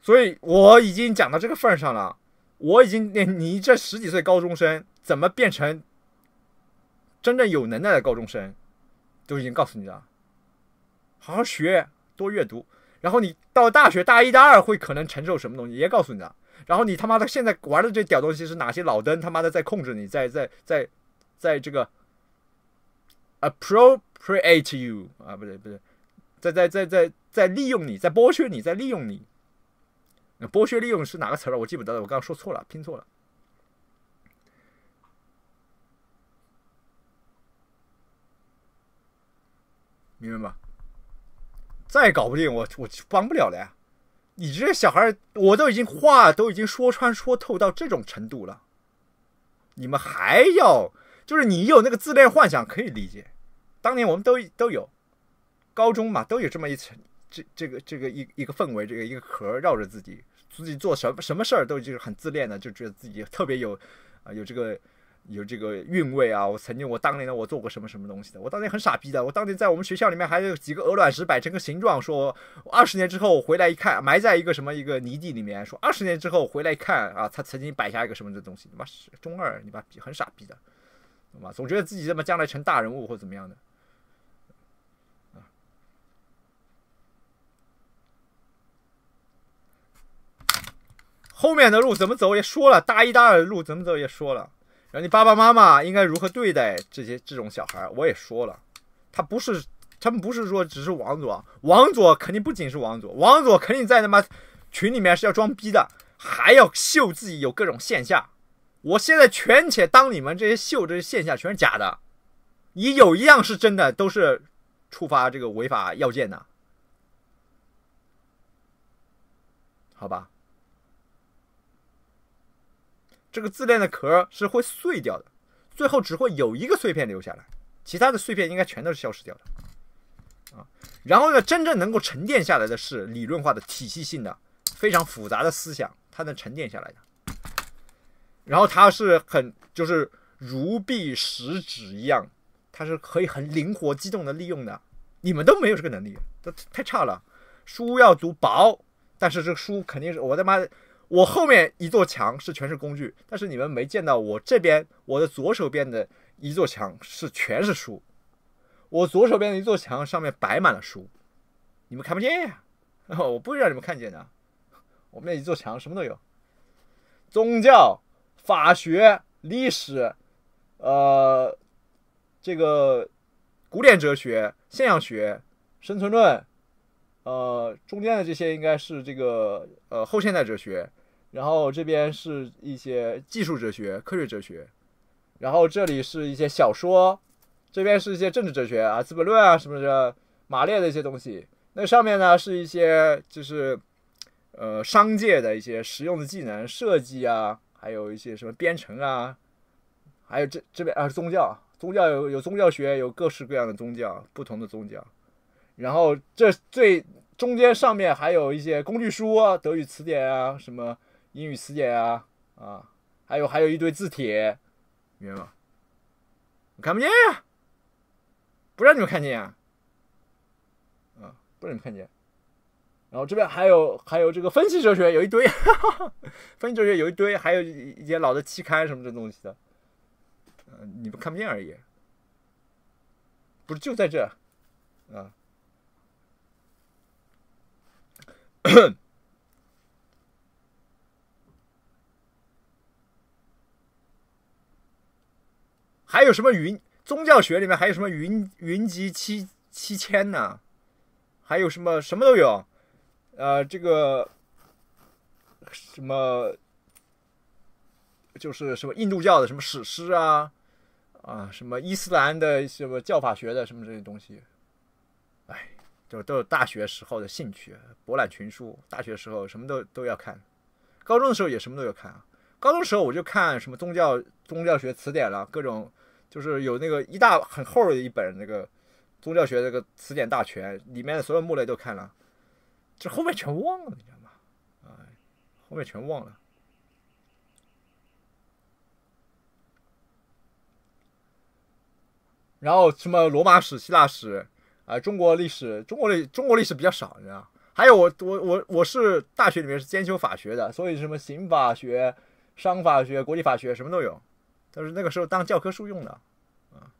所以我已经讲到这个份上了，我已经你这十几岁高中生怎么变成真正有能耐的高中生？都已经告诉你了，好好学，多阅读，然后你到大学大一、大二会可能承受什么东西，也告诉你了。然后你他妈的现在玩的这屌东西是哪些老登他妈的在控制你，在在在，在这个 appropriate you 啊，不对不对，在在在在在利用你，在剥削你，在利用你，剥削利用是哪个词儿我记不得了，我刚刚说错了，拼错了。明白吧？再搞不定，我我帮不了了呀！你这小孩，我都已经话都已经说穿说透到这种程度了，你们还要就是你有那个自恋幻想可以理解，当年我们都都有，高中嘛都有这么一层这这个这个一一个氛围，这个一个壳绕着自己，自己做什么什么事儿都就是很自恋的，就觉得自己特别有啊有这个。有这个韵味啊！我曾经，我当年的我做过什么什么东西的？我当年很傻逼的。我当年在我们学校里面还有几个鹅卵石摆成个形状，说二十年之后回来一看，埋在一个什么一个泥地里面，说二十年之后回来一看啊，他曾经摆下一个什么的东西？你妈中二，你妈逼，很傻逼的。懂吗？总觉得自己他么将来成大人物或怎么样的？后面的路怎么走也说了，大一、大二的路怎么走也说了。然后你爸爸妈妈应该如何对待这些这种小孩？我也说了，他不是，他们不是说只是王佐，王佐肯定不仅是王佐，王佐肯定在他妈群里面是要装逼的，还要秀自己有各种线下。我现在全且当你们这些秀这些线下全是假的，你有一样是真的，都是触发这个违法要件的，好吧？这个自恋的壳是会碎掉的，最后只会有一个碎片留下来，其他的碎片应该全都是消失掉的，啊，然后呢，真正能够沉淀下来的是理论化的、体系性的、非常复杂的思想，它能沉淀下来的。然后它是很就是如臂使指一样，它是可以很灵活机动的利用的。你们都没有这个能力，这太差了。书要读薄，但是这个书肯定是我的妈。我后面一座墙是全是工具，但是你们没见到我这边，我的左手边的一座墙是全是书。我左手边的一座墙上面摆满了书，你们看不见呀，我不让你们看见的。我们那一座墙什么都有，宗教、法学、历史，呃，这个古典哲学、现象学、生存论，呃，中间的这些应该是这个呃后现代哲学。然后这边是一些技术哲学、科学哲学，然后这里是一些小说，这边是一些政治哲学啊，《资本论》啊，什么的，马列的一些东西。那上面呢是一些就是，呃，商界的一些实用的技能，设计啊，还有一些什么编程啊，还有这这边啊是宗教，宗教有有宗教学，有各式各样的宗教，不同的宗教。然后这最中间上面还有一些工具书，德语词典啊，什么。英语词典啊啊，还有还有一堆字帖，明白吗？我看不见呀，不让你们看见啊，啊，不让你们看见。然后这边还有还有这个分析哲学，有一堆 分析哲学有一堆，还有一些老的期刊什么这东西的，嗯，你们看不见而已，不是就在这啊。还有什么云宗教学里面还有什么云云集七七千呢？还有什么什么都有，呃，这个什么就是什么印度教的什么史诗啊，啊，什么伊斯兰的什么教法学的什么这些东西，哎，就都是大学时候的兴趣，博览群书，大学时候什么都都要看，高中的时候也什么都要看啊。高中时候我就看什么宗教、宗教学词典了，各种就是有那个一大很厚的一本那个宗教学那个词典大全，里面的所有目类都看了，这后面全忘了，你知道吗？哎，后面全忘了。然后什么罗马史、希腊史，啊，中国历史、中国历、中国历史比较少，你知道？还有我我我我是大学里面是兼修法学的，所以什么刑法学。商法学、国际法学什么都有，都是那个时候当教科书用的，啊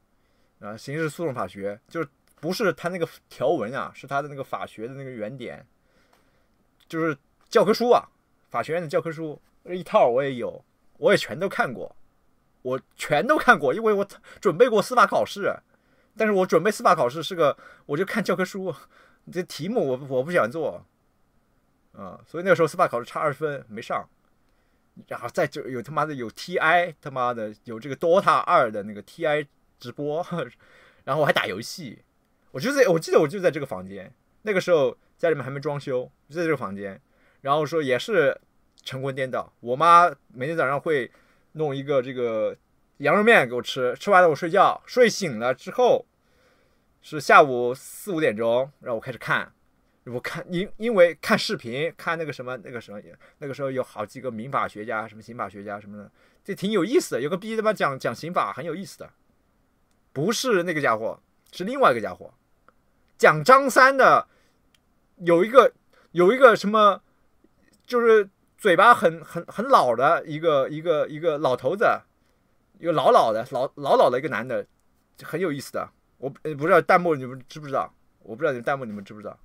啊，刑事诉讼法学就是不是他那个条文啊，是他的那个法学的那个原点，就是教科书啊，法学院的教科书一套我也有，我也全都看过，我全都看过，因为我准备过司法考试，但是我准备司法考试是个，我就看教科书，这题目我我不喜欢做，啊，所以那个时候司法考试差二十分没上。然后再就有他妈的有 TI 他妈的有这个 Dota 二的那个 TI 直播，然后我还打游戏，我就在我记得我就在这个房间，那个时候家里面还没装修，就在这个房间，然后说也是晨昏颠倒，我妈每天早上会弄一个这个羊肉面给我吃，吃完了我睡觉，睡醒了之后是下午四五点钟，然后我开始看。我看因因为看视频，看那个什么那个什么，那个时候有好几个民法学家，什么刑法学家什么的，就挺有意思的。有个逼他妈讲讲刑法很有意思的，不是那个家伙，是另外一个家伙讲张三的。有一个有一个什么，就是嘴巴很很很老的一个一个一个老头子，一个老老的老老老的一个男的，很有意思的。我不知道弹幕你们知不知道，我不知道你们弹幕你们知不知道。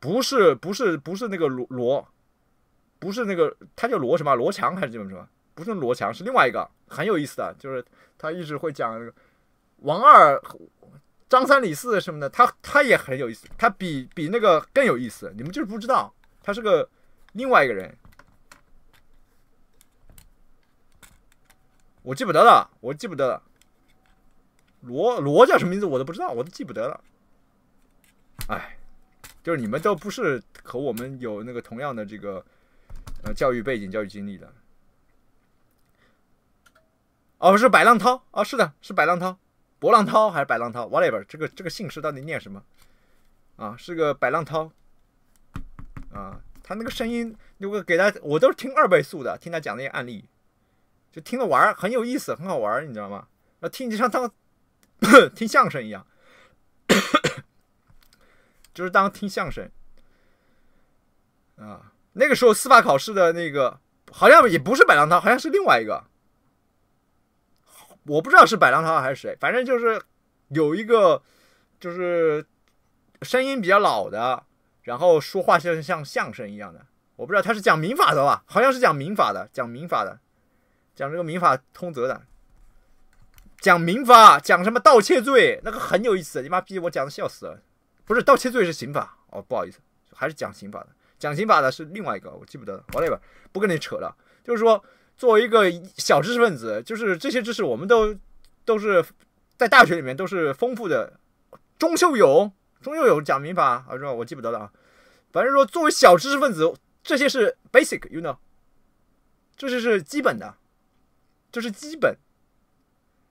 不是不是不是那个罗罗，不是那个他叫罗什么罗强还是叫么什么？不是罗强，是另外一个很有意思的，就是他一直会讲个王二、张三、李四什么的，他他也很有意思，他比比那个更有意思，你们就是不知道，他是个另外一个人，我记不得了，我记不得了，罗罗叫什么名字我都不知道，我都记不得了，哎。就是你们都不是和我们有那个同样的这个，呃，教育背景、教育经历的。哦，是百浪涛哦，是的，是百浪涛，博浪涛还是百浪涛，whatever，这个这个姓氏到底念什么？啊，是个百浪涛。啊，他那个声音，如果给他，我都听二倍速的，听他讲那些案例，就听着玩儿，很有意思，很好玩儿，你知道吗？那听就像当 听相声一样。就是当听相声啊，那个时候司法考试的那个好像也不是白浪涛，好像是另外一个，我不知道是白浪涛还是谁，反正就是有一个就是声音比较老的，然后说话像像相声一样的，我不知道他是讲民法的吧？好像是讲民法的，讲民法的，讲这个民法通则的，讲民法讲什么盗窃罪，那个很有意思，你妈逼我讲的笑死了。不是盗窃罪是刑法哦，不好意思，还是讲刑法的，讲刑法的是另外一个，我记不得了。whatever，不跟你扯了。就是说，作为一个小知识分子，就是这些知识我们都都是在大学里面都是丰富的。钟秀勇，钟秀勇讲民法啊，我记不得了啊。反正说，作为小知识分子，这些是 basic，you know，这些是基本的，这是基本，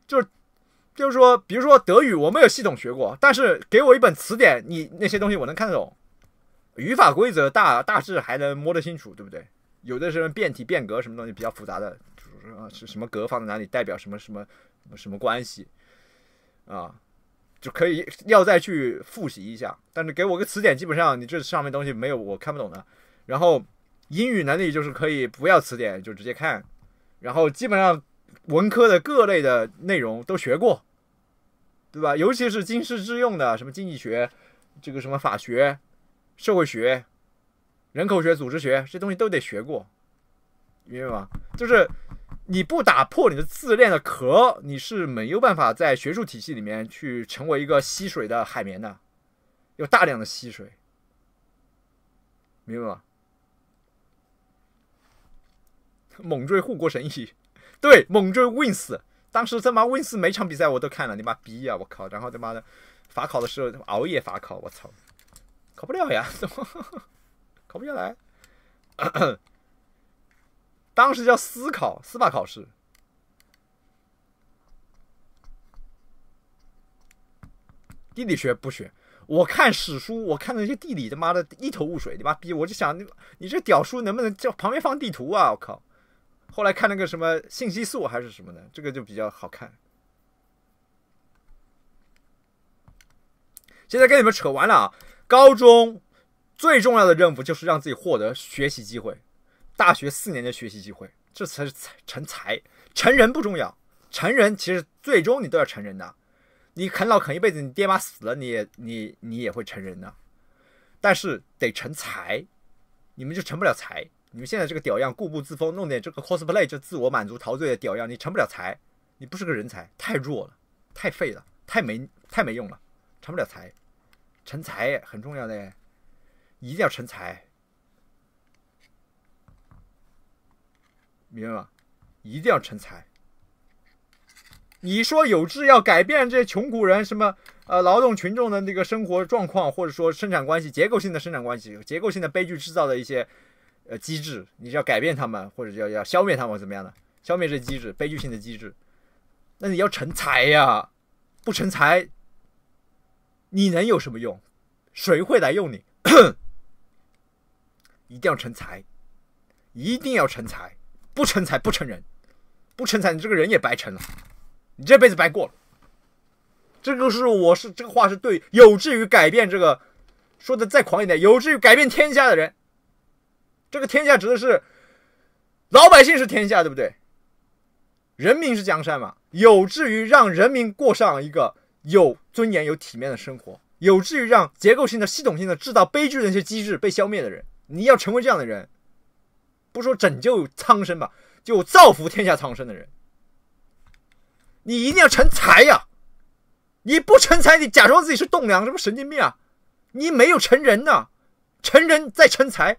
就是。就是说，比如说德语，我没有系统学过，但是给我一本词典，你那些东西我能看得懂，语法规则大大致还能摸得清楚，对不对？有的是变体、变革什么东西比较复杂的，就是是什么格放在哪里代表什么什么什么关系，啊，就可以要再去复习一下。但是给我个词典，基本上你这上面东西没有我看不懂的。然后英语能力就是可以不要词典就直接看，然后基本上文科的各类的内容都学过。对吧？尤其是经世致用的，什么经济学，这个什么法学、社会学、人口学、组织学，这东西都得学过，明白吗？就是你不打破你的自恋的壳，你是没有办法在学术体系里面去成为一个吸水的海绵的，有大量的吸水，明白吗？猛追护国神医，对，猛追 Wins。当时他妈 win 斯每场比赛我都看了，你妈逼啊！我靠，然后他妈的，法考的时候熬夜法考，我操，考不了呀，怎 么考不下来。当时叫司考，司法考试。地理学不学，我看史书，我看那些地理，他妈的一头雾水，你妈逼！我就想，你你这屌书能不能叫旁边放地图啊？我靠！后来看那个什么信息素还是什么的，这个就比较好看。现在跟你们扯完了啊，高中最重要的任务就是让自己获得学习机会，大学四年的学习机会，这才是成才。成人不重要，成人其实最终你都要成人的，你啃老啃一辈子，你爹妈死了，你也你你也会成人的，但是得成才，你们就成不了才。你们现在这个屌样，固步自封，弄点这个 cosplay 就自我满足、陶醉的屌样，你成不了才，你不是个人才，太弱了，太废了，太没太没用了，成不了才。成才很重要的，一定要成才，明白吗？一定要成才。你说有志要改变这穷苦人什么呃劳动群众的那个生活状况，或者说生产关系结构性的生产关系、结构性的悲剧制造的一些。呃，机制，你要改变他们，或者要要消灭他们，怎么样的，消灭这机制，悲剧性的机制。那你要成才呀，不成才，你能有什么用？谁会来用你？一定要成才，一定要成才，不成才不成人，不成才你这个人也白成了，你这辈子白过了。这个是我是这个话是对有志于改变这个，说的再狂一点，有志于改变天下的人。这个天下指的是老百姓是天下，对不对？人民是江山嘛，有志于让人民过上一个有尊严、有体面的生活，有志于让结构性的、系统性的制造悲剧的一些机制被消灭的人，你要成为这样的人，不说拯救苍生吧，就造福天下苍生的人，你一定要成才呀！你不成才，你假装自己是栋梁，什么神经病啊！你没有成人呢，成人在成才。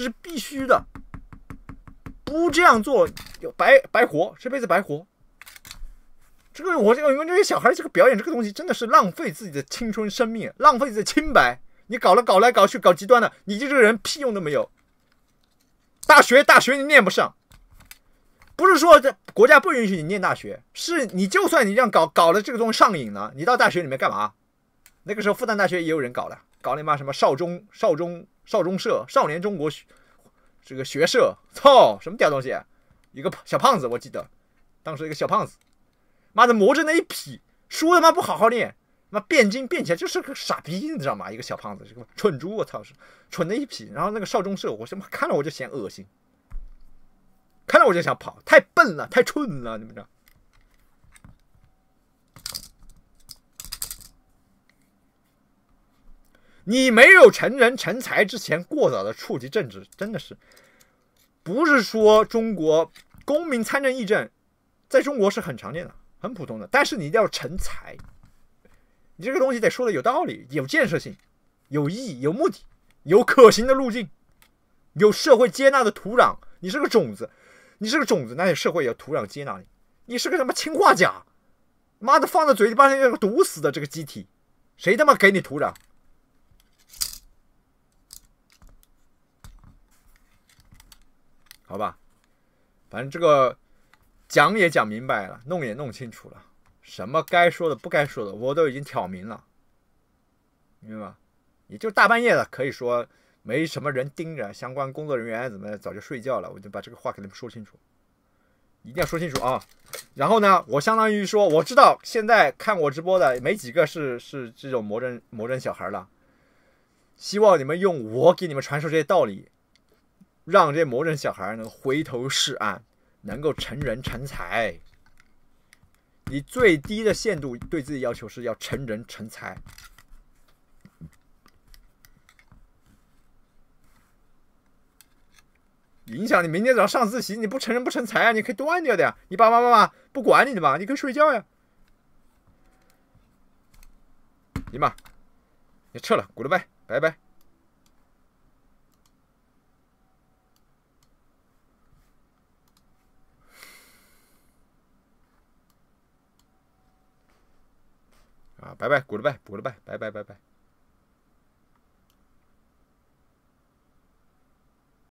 这是必须的，不这样做，白白活，这辈子白活。这个我这个因为这些小孩，这个表演这个东西真的是浪费自己的青春生命，浪费你的清白。你搞了搞来搞去，搞极端了，你就这个人屁用都没有。大学大学你念不上，不是说这国家不允许你念大学，是你就算你这样搞搞了这个东西上瘾了，你到大学里面干嘛？那个时候复旦大学也有人搞了，搞那嘛什么少中少中。少中社，少年中国学这个学社，操什么屌东西！一个小胖子，我记得当时一个小胖子，妈的磨着那一匹，书他妈不好好练，妈变精变起来就是个傻逼，你知道吗？一个小胖子，这个蠢猪，我操是蠢的一匹。然后那个少中社，我他妈看了我就嫌恶心，看了我就想跑，太笨了，太蠢了，你们知道。你没有成人成才之前，过早的触及政治，真的是，不是说中国公民参政议政，在中国是很常见的、很普通的。但是你一定要成才，你这个东西得说的有道理、有建设性、有意义、有目的、有可行的路径、有社会接纳的土壤。你是个种子，你是个种子，那你社会有土壤接纳你。你是个什么氰化钾？妈的，放在嘴里把你那个毒死的这个机体，谁他妈给你土壤？好吧，反正这个讲也讲明白了，弄也弄清楚了，什么该说的、不该说的，我都已经挑明了，明白吗？也就大半夜的，可以说没什么人盯着，相关工作人员怎么早就睡觉了，我就把这个话给你们说清楚，一定要说清楚啊。然后呢，我相当于说，我知道现在看我直播的没几个是是这种魔怔魔怔小孩了，希望你们用我给你们传授这些道理。让这魔怔小孩能回头是岸，能够成人成才。你最低的限度对自己要求是要成人成才。影响你明天早上上自习，你不成人不成才啊？你可以断掉的呀。你爸爸妈妈不管你的吧？你可以睡觉呀。行吧，你撤了，goodbye，拜拜。啊，拜拜，goodbye，goodbye，拜拜，拜拜。